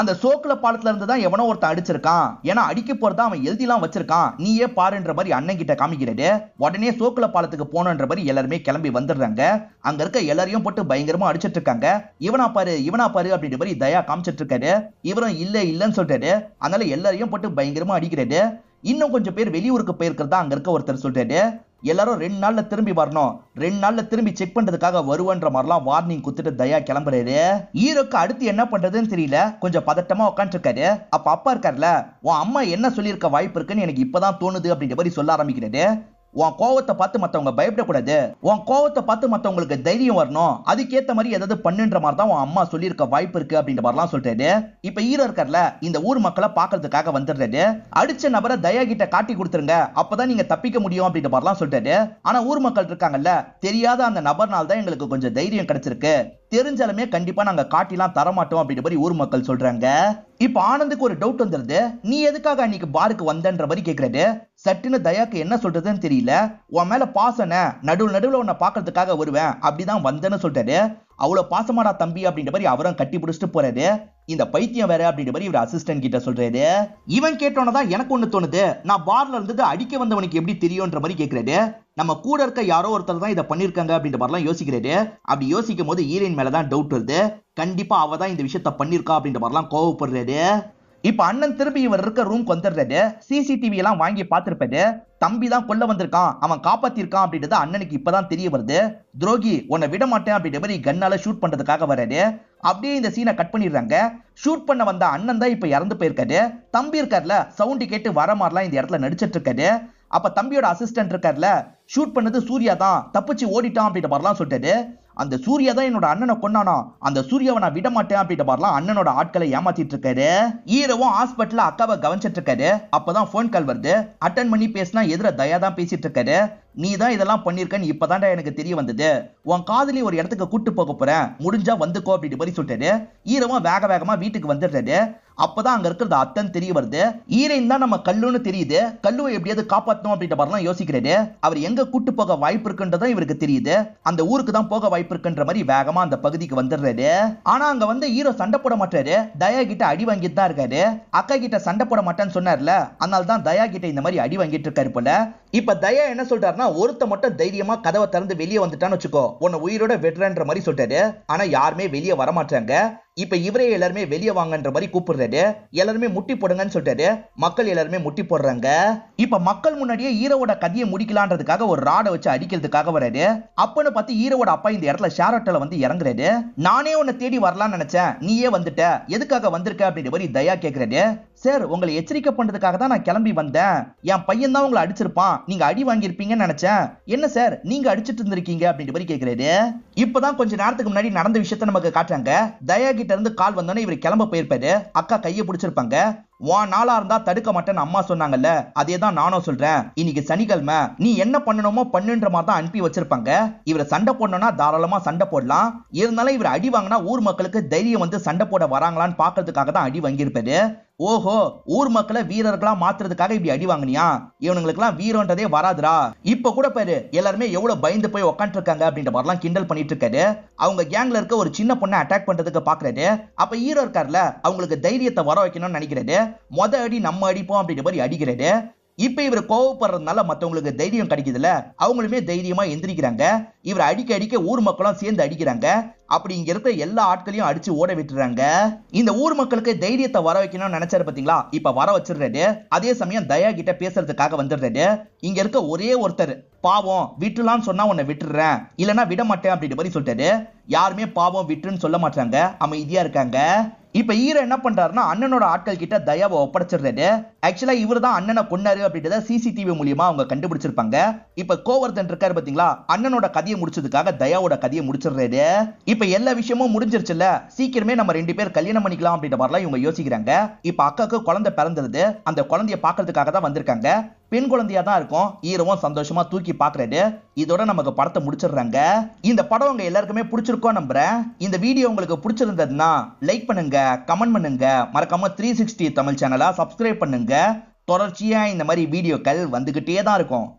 அந்த சோக்குல பாலத்துல இருந்து தான் எவனோ ஒருத்த அடிச்சிருக்கான் ஏன்னா அடிக்க போறதா அவன் எழுதிலாம் வச்சிருக்கான் நீயே பாருன்ற மாதிரி அண்ணன் கிட்ட காமிக்கிறது உடனே சோக்குல பாலத்துக்கு போனன்ற மாதிரி எல்லாருமே கிளம்பி வந்துடுறாங்க அங்க இருக்க எல்லாரையும் போட்டு பயங்கரமா அடிச்சிட்டு இருக்காங்க இவனா பாரு இவனா பாரு அப்படின்ற மாதிரி தயா காமிச்சிட்டு இருக்காரு இவரும் இல்ல இல்லன்னு சொல்றாரு அதனால எல்லாரையும் போட்டு பயங்கரமா அடிக்கிறாரு இன்னும் கொஞ்சம் பேர் வெளியூருக்கு போயிருக்கிறதா அங்க இருக்க ஒருத்தர் சொல்றாரு எல்லாரும் ரெண்டு நாள்ல திரும்பி வரணும் ரெண்டு நாள்ல திரும்பி செக் பண்றதுக்காக வருவன்ற மாதிரிலாம் வார்னிங் குத்துட்டு தயா கிளம்புறாரு ஈரோக்கு அடுத்து என்ன பண்றதுன்னு தெரியல கொஞ்சம் பதட்டமா உட்காந்துருக்காரு அப்ப அப்பா இருக்காருல உன் அம்மா என்ன சொல்லியிருக்க வாய்ப்பு இருக்குன்னு எனக்கு இப்பதான் தோணுது அப்படின்ற மாதிரி சொல்ல ஆரம்பிக்கிறாரு உன் கோவத்தை பார்த்து மற்றவங்க பயப்படக்கூடாது உன் கோவத்தை பார்த்து மற்றவங்களுக்கு தைரியம் வரணும் அதுக்கேற்ற மாதிரி ஏதாவது பண்ணுன்ற மாதிரி தான் உன் அம்மா சொல்லியிருக்க வாய்ப்பு இருக்கு அப்படின்ற மாதிரிலாம் சொல்றாரு இப்ப ஈரோ இருக்கார்ல இந்த ஊர் மக்களை பாக்குறதுக்காக வந்துடுறாரு அடிச்ச நபரை தயா கிட்ட காட்டி கொடுத்துருங்க அப்பதான் நீங்க தப்பிக்க முடியும் அப்படின்ற மாதிரிலாம் சொல்லிட்டாரு ஆனா ஊர் மக்கள் இருக்காங்கல்ல தெரியாத அந்த நபர்னால தான் எங்களுக்கு கொஞ்சம் தைரியம் கிடைச்சிருக்கு தெரிஞ்சாலுமே கண்டிப்பா நாங்க காட்டிலாம் தரமாட்டோம் அப்படின்ற மாதிரி ஊர் மக்கள் சொல்றாங்க இப்ப ஆனந்துக்கு ஒரு டவுட் வந்துருது நீ எதுக்காக அன்னைக்கு பாருக்கு வந்தன்ற மாதிரி கேக்குறது சட்டுன்னு தயாக்கு என்ன சொல்றதுன்னு தெரியல உன் மேல பாசன நடுவு நடுவில் உன்னை பாக்குறதுக்காக வருவேன் அப்படிதான் வந்தேன்னு சொல்றாரு அவ்வளவு பாசமாடா தம்பி அப்படின்ற மாதிரி அவரும் கட்டி பிடிச்சிட்டு போறாரு இந்த பைத்தியம் வேற அப்படின்ற மாதிரி இவர் அசிஸ்டன்ட் கிட்ட சொல்றாரு இவன் கேட்டோன்னதான் எனக்கு ஒண்ணு தோணுது நான் பார்ல இருந்தது அடிக்க வந்தவனுக்கு எப்படி தெரியும்ன்ற மாதிரி கேட்கிறாரு நம்ம கூட இருக்க யாரோ ஒருத்தர் தான் இதை பண்ணிருக்காங்க அப்படின்ற மாதிரிலாம் யோசிக்கிறாரு அப்படி யோசிக்கும் போது ஹீரோயின் மேலதான் டவுட் வருது கண்டிப்பா அவதான் தான் இந்த விஷயத்த பண்ணிருக்கா அப்படின்ற மாதிரிலாம் கோவப்படுறாரு இப்ப அண்ணன் திரும்பி இவர் இருக்க ரூம்க்கு வந்துடுறது சிசிடிவி எல்லாம் வாங்கி பார்த்திருப்பது தம்பி தான் கொல்ல வந்திருக்கான் அவன் காப்பாத்திருக்கான் அப்படின்றது அண்ணனுக்கு இப்பதான் தெரிய வருது துரோகி உன்னை விட மாட்டேன் அப்படின்ற மாதிரி கன்னால ஷூட் பண்றதுக்காக வராது அப்படியே இந்த சீனை கட் பண்ணிடுறாங்க ஷூட் பண்ண வந்த அண்ணன் தான் இப்ப இறந்து போயிருக்காரு தம்பி இருக்கார்ல சவுண்டு கேட்டு வர மாதிரிலாம் இந்த இடத்துல நடிச்சிட்டு இருக்காரு அப்ப தம்பியோட அசிஸ்டன்ட் இருக்காருல ஷூட் பண்ணது சூர்யா தான் தப்பிச்சு ஓடிட்டான் அப்படின்ற மாதிரிலாம் சொல்லிட்டு அந்த சூர்யா தான் என்னோட அண்ணனை கொண்டானா அந்த சூர்யாவை நான் விட மாட்டேன் அப்படின்ட்டு பாரலாம் அண்ணனோட ஆட்களை ஏமாத்திட்டு இருக்காரு ஈரவும் ஹாஸ்பிட்டல் அக்காவை கவனிச்சிட்டு இருக்காரு அப்பதான் போன் கால் வருது அட்டன் பண்ணி பேசினா எதிர தயா தான் பேசிட்டு இருக்காரு நீ தான் இதெல்லாம் பண்ணிருக்கன்னு இப்பதான்டா எனக்கு தெரிய வந்தது உன் காதலி ஒரு இடத்துக்கு கூட்டு போக போறேன் முடிஞ்சா வந்துக்கோ அப்படின்னு மாதிரி சொல்லிட்டாரு ஈரவும் வேக வேகமா வீட்டுக்கு வந்துடுறாரு அப்பதான் அங்க இருக்கிறது அத்தன் தெரிய வருது ஈரேன் தான் நம்ம கல்லுன்னு தெரியுது கல்லுவை எப்படியாவது காப்பாற்றணும் அப்படின்ற மாதிரிலாம் யோசிக்கிறாரு அவர் எங்க கூட்டு போக வாய்ப்பு இருக்குன்றதும் இவருக்கு தெரியுது அந்த ஊருக்கு தான் போக வாய்ப்பு இருக்குன்ற மாதிரி வேகமா அந்த பகுதிக்கு வந்துடுறாரு ஆனா அங்க வந்து ஹீரோ சண்டை போட மாட்டாரு தயா கிட்ட அடி வாங்கிட்டு தான் இருக்காரு அக்கா கிட்ட சண்டை போட மாட்டேன்னு சொன்னார்ல அதனால தான் தயா கிட்ட இந்த மாதிரி அடி வாங்கிட்டு இருக்காரு போல இப்ப தயா என்ன சொல்றாருன்னா ஒருத்த மட்டும் தைரியமா கதவை திறந்து வெளியே வந்துட்டான்னு வச்சுக்கோ உன்னை உயிரோட வெட்டுறன்ற மாதிரி சொல்றாரு ஆனா யாருமே வெளியே வரமாட்டாங்க இப்ப இவரே எல்லாருமே வெளியே வாங்கன்ற மாதிரி கூப்பிடுறாரு எல்லாருமே முட்டி போடுங்கன்னு சொல்லிட்டாரு மக்கள் எல்லாருமே முட்டி போடுறாங்க இப்ப மக்கள் முன்னாடியே ஈரோட கதையை முடிக்கலான்றதுக்காக ஒரு ராடை வச்சு அடிக்கிறதுக்காக வராது அப்பனு பார்த்து ஈரோட அப்பா இந்த இடத்துல ஷேரோட்டல வந்து இறங்குறாரு நானே உன்னை தேடி வரலாம்னு நினைச்சேன் நீயே வந்துட்ட எதுக்காக வந்திருக்க அப்படின்ற மாதிரி தயா கேட்கறாரு சார் உங்களை எச்சரிக்கை பண்றதுக்காக தான் நான் கிளம்பி வந்தேன் என் பையன் தான் உங்களை அடிச்சிருப்பான் நீங்க அடி வாங்கியிருப்பீங்கன்னு நினைச்சேன் என்ன சார் நீங்க அடிச்சிட்டு இருந்திருக்கீங்க அப்படின்ற மாதிரி கேட்கிறாரு இப்பதான் கொஞ்ச நேரத்துக்கு முன்னாடி நடந்த விஷயத்த நமக்கு காட்டுறாங்க தயா கிட்ட இருந்து கால் வந்தோன்னே இவர் கிளம்ப போயிருப்பாரு அக்கா கையை பிடிச்சிருப்பாங்க உன் நாளா இருந்தா தடுக்க மாட்டேன்னு அம்மா சொன்னாங்கல்ல அதே தான் நானும் சொல்றேன் இன்னைக்கு சனிக்கிழமை நீ என்ன பண்ணணுமோ பண்ணுன்ற மாதிரி தான் அனுப்பி வச்சிருப்பாங்க இவரை சண்டை போடணும்னா தாராளமா சண்டை போடலாம் இருந்தாலும் இவர் அடி வாங்கினா ஊர் மக்களுக்கு தைரியம் வந்து சண்டை போட வராங்களான்னு பாக்குறதுக்காக தான் அடி வாங்கியிருப்பாரு ஓஹோ ஊர் மக்களை வீரர்களா மாத்துறதுக்காக இப்படி அடி வாங்கினியா இவனுங்களுக்குலாம் வீரன்றதே வராதுரா இப்ப கூட பாரு எல்லாருமே எவ்வளவு பயந்து போய் உக்காந்துருக்காங்க அப்படின்ற மாதிரிலாம் கிண்டல் பண்ணிட்டு இருக்காரு அவங்க கேங்ல இருக்க ஒரு சின்ன பொண்ணை அட்டாக் பண்றதுக்கு பாக்குறாரு அப்ப ஹீரோ இருக்கார்ல அவங்களுக்கு தைரியத்தை வர வைக்கணும்னு நினைக்கிறாரு மொத அடி நம்ம அடிப்போம் அப்படின்ற மாதிரி அடிக்கிறாரு இப்ப இவர் கோவப்படுறதுனால மத்தவங்களுக்கு தைரியம் கிடைக்குதுல அவங்களுமே தைரியமா எந்திரிக்கிறாங்க இவர் அடிக்க அடிக்க ஊர் மக்களும் சேர்ந்து அடிக்கிறாங்க அப்படி இங்க எல்லா ஆட்களையும் அடிச்சு ஓட விட்டுறாங்க இந்த ஊர் மக்களுக்கு தைரியத்தை வர வைக்கணும்னு நினைச்சாரு பாத்தீங்களா இப்ப வர வச்சிடுறாரு அதே சமயம் தயா கிட்ட பேசுறதுக்காக வந்துடுறாரு இங்க இருக்க ஒரே ஒருத்தர் பாவம் விட்டுலான்னு சொன்னா உன்னை விட்டுறேன் இல்லைன்னா விட மாட்டேன் அப்படின்ற மாதிரி சொல்லிட்டாரு யாருமே பாவம் விட்டுன்னு சொல்ல மாட்டாங்க அமைதியா இருக்காங்க இப்போ ஈர என்ன பண்றாருன்னா அண்ணனோட ஆட்கள் கிட்ட தயாவை ஒப்படைச்சிடுறாரு ஆக்சுவலாக இவர் தான் அண்ணனை கொண்டாரு அப்படின்றத சிசிடிவி மூலியமா அவங்க கண்டுபிடிச்சிருப்பாங்க இப்போ கோவர்தன் இருக்காரு பார்த்தீங்களா அண்ணனோட கதையை முடிச்சதுக்காக தயாவோட கதையை முடிச்சிடுறாரு இப்போ எல்லா விஷயமும் முடிஞ்சிருச்சுல்ல சீக்கிரமே நம்ம ரெண்டு பேர் கல்யாணம் பண்ணிக்கலாம் அப்படின்ற மாதிரி இவங்க யோசிக்கிறாங்க இப்போ அக்காக்கு குழந்தை பிறந்துருது அந்த குழந்தைய பார்க்கறதுக்காக தான் வந்திருக்காங்க பெண் குழந்தையா தான் இருக்கும் ஈரவும் சந்தோஷமா தூக்கி பாக்குறது இதோட நமக்கு படத்தை முடிச்சிடுறாங்க இந்த படம் உங்க எல்லாருக்குமே பிடிச்சிருக்கோம் நம்புறேன் இந்த வீடியோ உங்களுக்கு பிடிச்சிருந்ததுன்னா லைக் பண்ணுங்க கமெண்ட் பண்ணுங்க மறக்காம த்ரீ சிக்ஸ்டி தமிழ் சேனலா சப்ஸ்கிரைப் பண்ணுங்க பண்ணுங்கள் தொடர்ச்சியாக இந்த மாதிரி வீடியோக்கள் வந்துக்கிட்டே தான் இருக்கும்